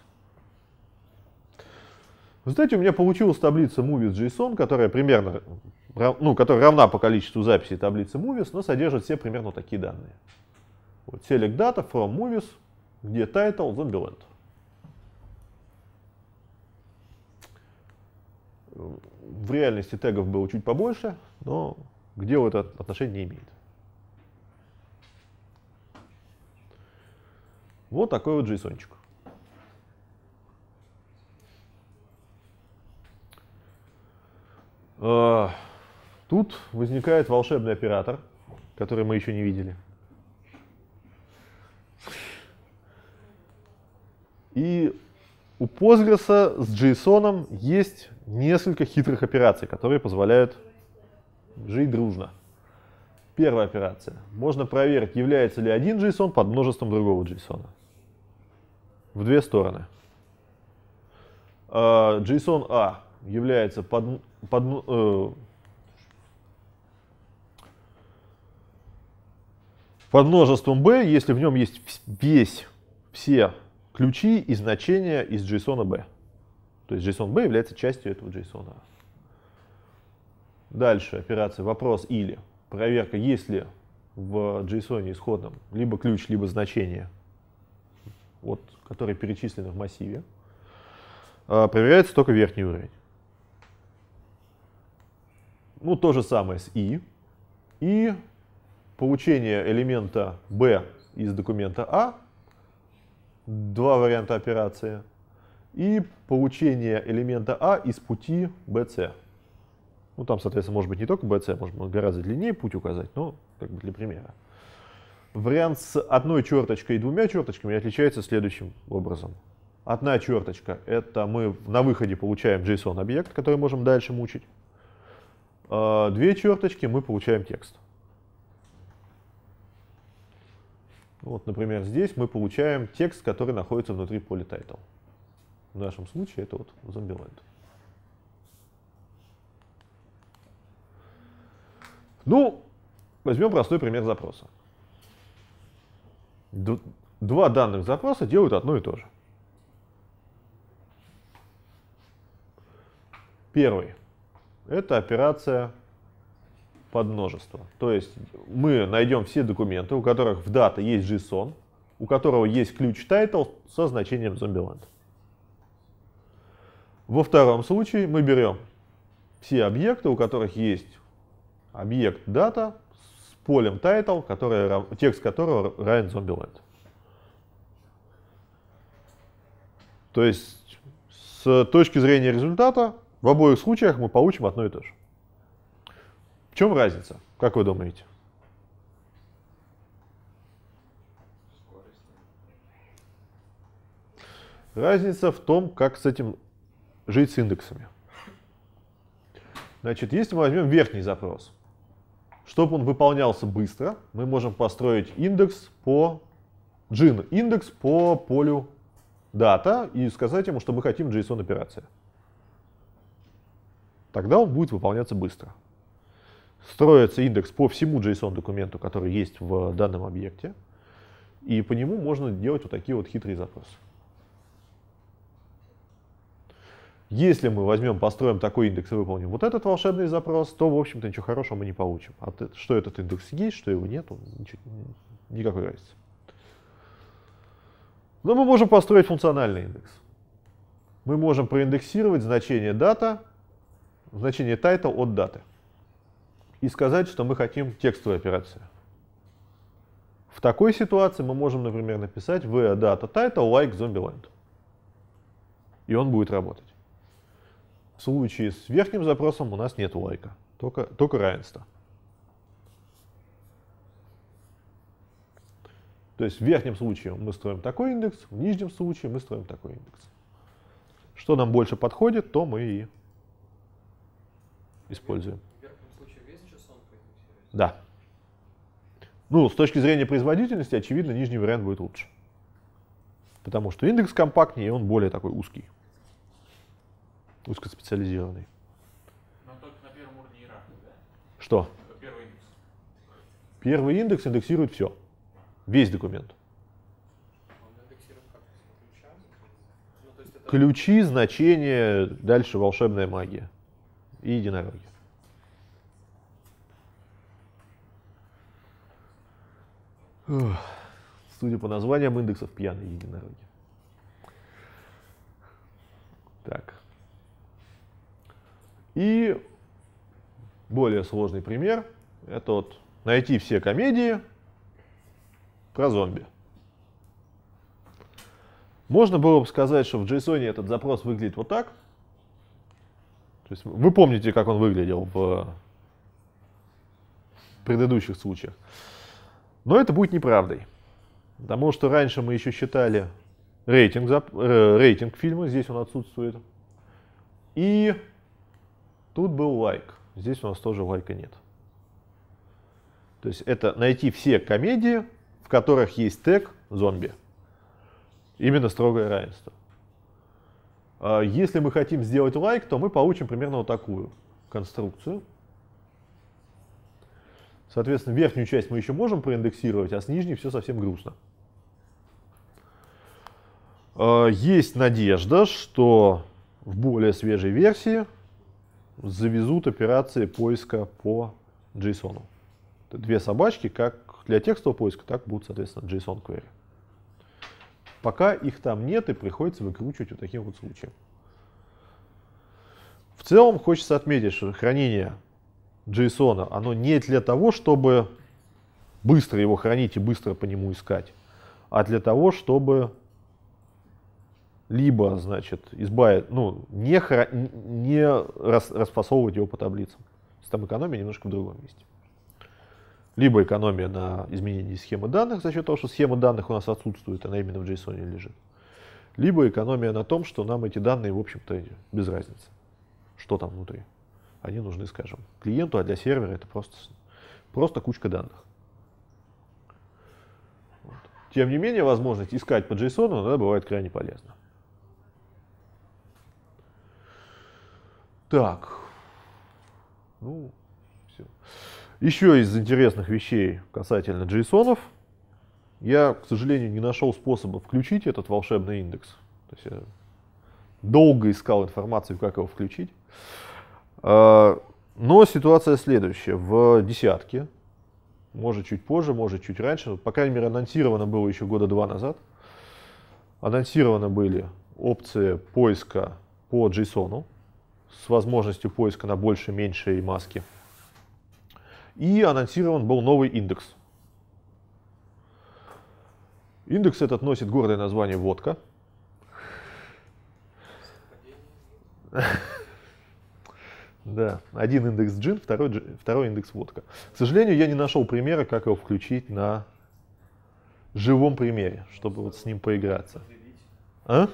В результате у меня получилась таблица movies.json, которая примерно ну, которая равна по количеству записей таблицы movies, но содержит все примерно такие данные. Вот select data from movies, где title Zombieland. В реальности тегов было чуть побольше, но где вот это отношение не имеет. Вот такой вот JSON-чик. Uh... Тут возникает волшебный оператор, который мы еще не видели. И у Postgres с JSON есть несколько хитрых операций, которые позволяют жить дружно. Первая операция. Можно проверить, является ли один JSON под множеством другого JSON. В две стороны. А, JSON A является под, под, э, Под множеством b, если в нем есть весь, все ключи и значения из JSON b. То есть JSON b является частью этого JSON. Дальше операция вопрос или. Проверка, есть ли в JSON исходном либо ключ, либо значение, вот, которые перечислены в массиве. А, проверяется только верхний уровень. Ну, то же самое с и. И получение элемента B из документа А, два варианта операции, и получение элемента А из пути BC. Ну, там, соответственно, может быть не только BC, быть гораздо длиннее путь указать, но как бы для примера. Вариант с одной черточкой и двумя черточками отличается следующим образом. Одна черточка — это мы на выходе получаем JSON-объект, который можем дальше мучить. А, две черточки мы получаем текст. Вот, например, здесь мы получаем текст, который находится внутри поля title. В нашем случае это вот Zombieland. Ну, возьмем простой пример запроса. Два данных запроса делают одно и то же. Первый — это операция под множество. То есть мы найдем все документы, у которых в дата есть JSON, у которого есть ключ title со значением Zombieland. Во втором случае мы берем все объекты, у которых есть объект дата с полем title, который, текст которого равен Zombieland. То есть с точки зрения результата в обоих случаях мы получим одно и то же чем разница, как вы думаете? Разница в том, как с этим жить с индексами. Значит, если мы возьмем верхний запрос, чтобы он выполнялся быстро, мы можем построить индекс по джин, индекс по полю дата и сказать ему, что мы хотим JSON операции. Тогда он будет выполняться быстро строится индекс по всему JSON-документу, который есть в данном объекте, и по нему можно делать вот такие вот хитрые запросы. Если мы возьмем, построим такой индекс и выполним вот этот волшебный запрос, то, в общем-то, ничего хорошего мы не получим. А что этот индекс есть, что его нет, ничего, никакой разницы. Но мы можем построить функциональный индекс. Мы можем проиндексировать значение дата, значение title от даты и сказать, что мы хотим текстовую операцию. В такой ситуации мы можем, например, написать v data title like zombieland. И он будет работать. В случае с верхним запросом у нас нет лайка, только, только равенство. То есть в верхнем случае мы строим такой индекс, в нижнем случае мы строим такой индекс. Что нам больше подходит, то мы и используем. Да. Ну, с точки зрения производительности, очевидно, нижний вариант будет лучше. Потому что индекс компактнее, и он более такой узкий. Узкоспециализированный. Но только на первом уровне иерархии, да? Что? Первый индекс. Первый индекс индексирует все. Весь документ. Ну, ну, Ключи, значения, дальше волшебная магия и единороги. Судя по названиям индексов, пьяные единороги. Так. И более сложный пример – это вот найти все комедии про зомби. Можно было бы сказать, что в JSON этот запрос выглядит вот так. То есть вы помните, как он выглядел в предыдущих случаях. Но это будет неправдой. Потому что раньше мы еще считали рейтинг, э, рейтинг фильма, здесь он отсутствует. И тут был лайк. Здесь у нас тоже лайка нет. То есть это найти все комедии, в которых есть тег зомби. Именно строгое равенство. А если мы хотим сделать лайк, то мы получим примерно вот такую конструкцию – Соответственно, верхнюю часть мы еще можем проиндексировать, а с нижней все совсем грустно. Э, есть надежда, что в более свежей версии завезут операции поиска по JSON. Две собачки, как для текстового поиска, так будут, соответственно, JSON query. Пока их там нет и приходится выкручивать вот таким вот случаем. В целом хочется отметить, что хранение JSON, оно не для того, чтобы быстро его хранить и быстро по нему искать, а для того, чтобы либо, значит, избавить, ну, не, хра... не рас... расфасовывать его по таблицам. То есть там экономия немножко в другом месте. Либо экономия на изменении схемы данных за счет того, что схема данных у нас отсутствует, она именно в JSON лежит. Либо экономия на том, что нам эти данные, в общем-то, без разницы, что там внутри они нужны, скажем, клиенту, а для сервера это просто, просто кучка данных. Вот. Тем не менее, возможность искать по JSON она бывает крайне полезна. Так, ну, все. Еще из интересных вещей касательно JSON, я, к сожалению, не нашел способа включить этот волшебный индекс. То есть я долго искал информацию, как его включить. Но ситуация следующая. В десятке, может чуть позже, может чуть раньше, по крайней мере анонсировано было еще года два назад, анонсированы были опции поиска по JSON с возможностью поиска на больше, меньшей маске. И анонсирован был новый индекс. Индекс этот носит гордое название «Водка». Да, один индекс джин, второй, второй индекс водка. К сожалению, я не нашел примера, как его включить на живом примере, чтобы вот с ним поиграться. А?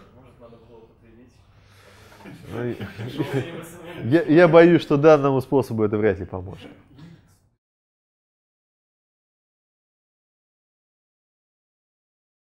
Я, я боюсь, что данному способу это вряд ли поможет.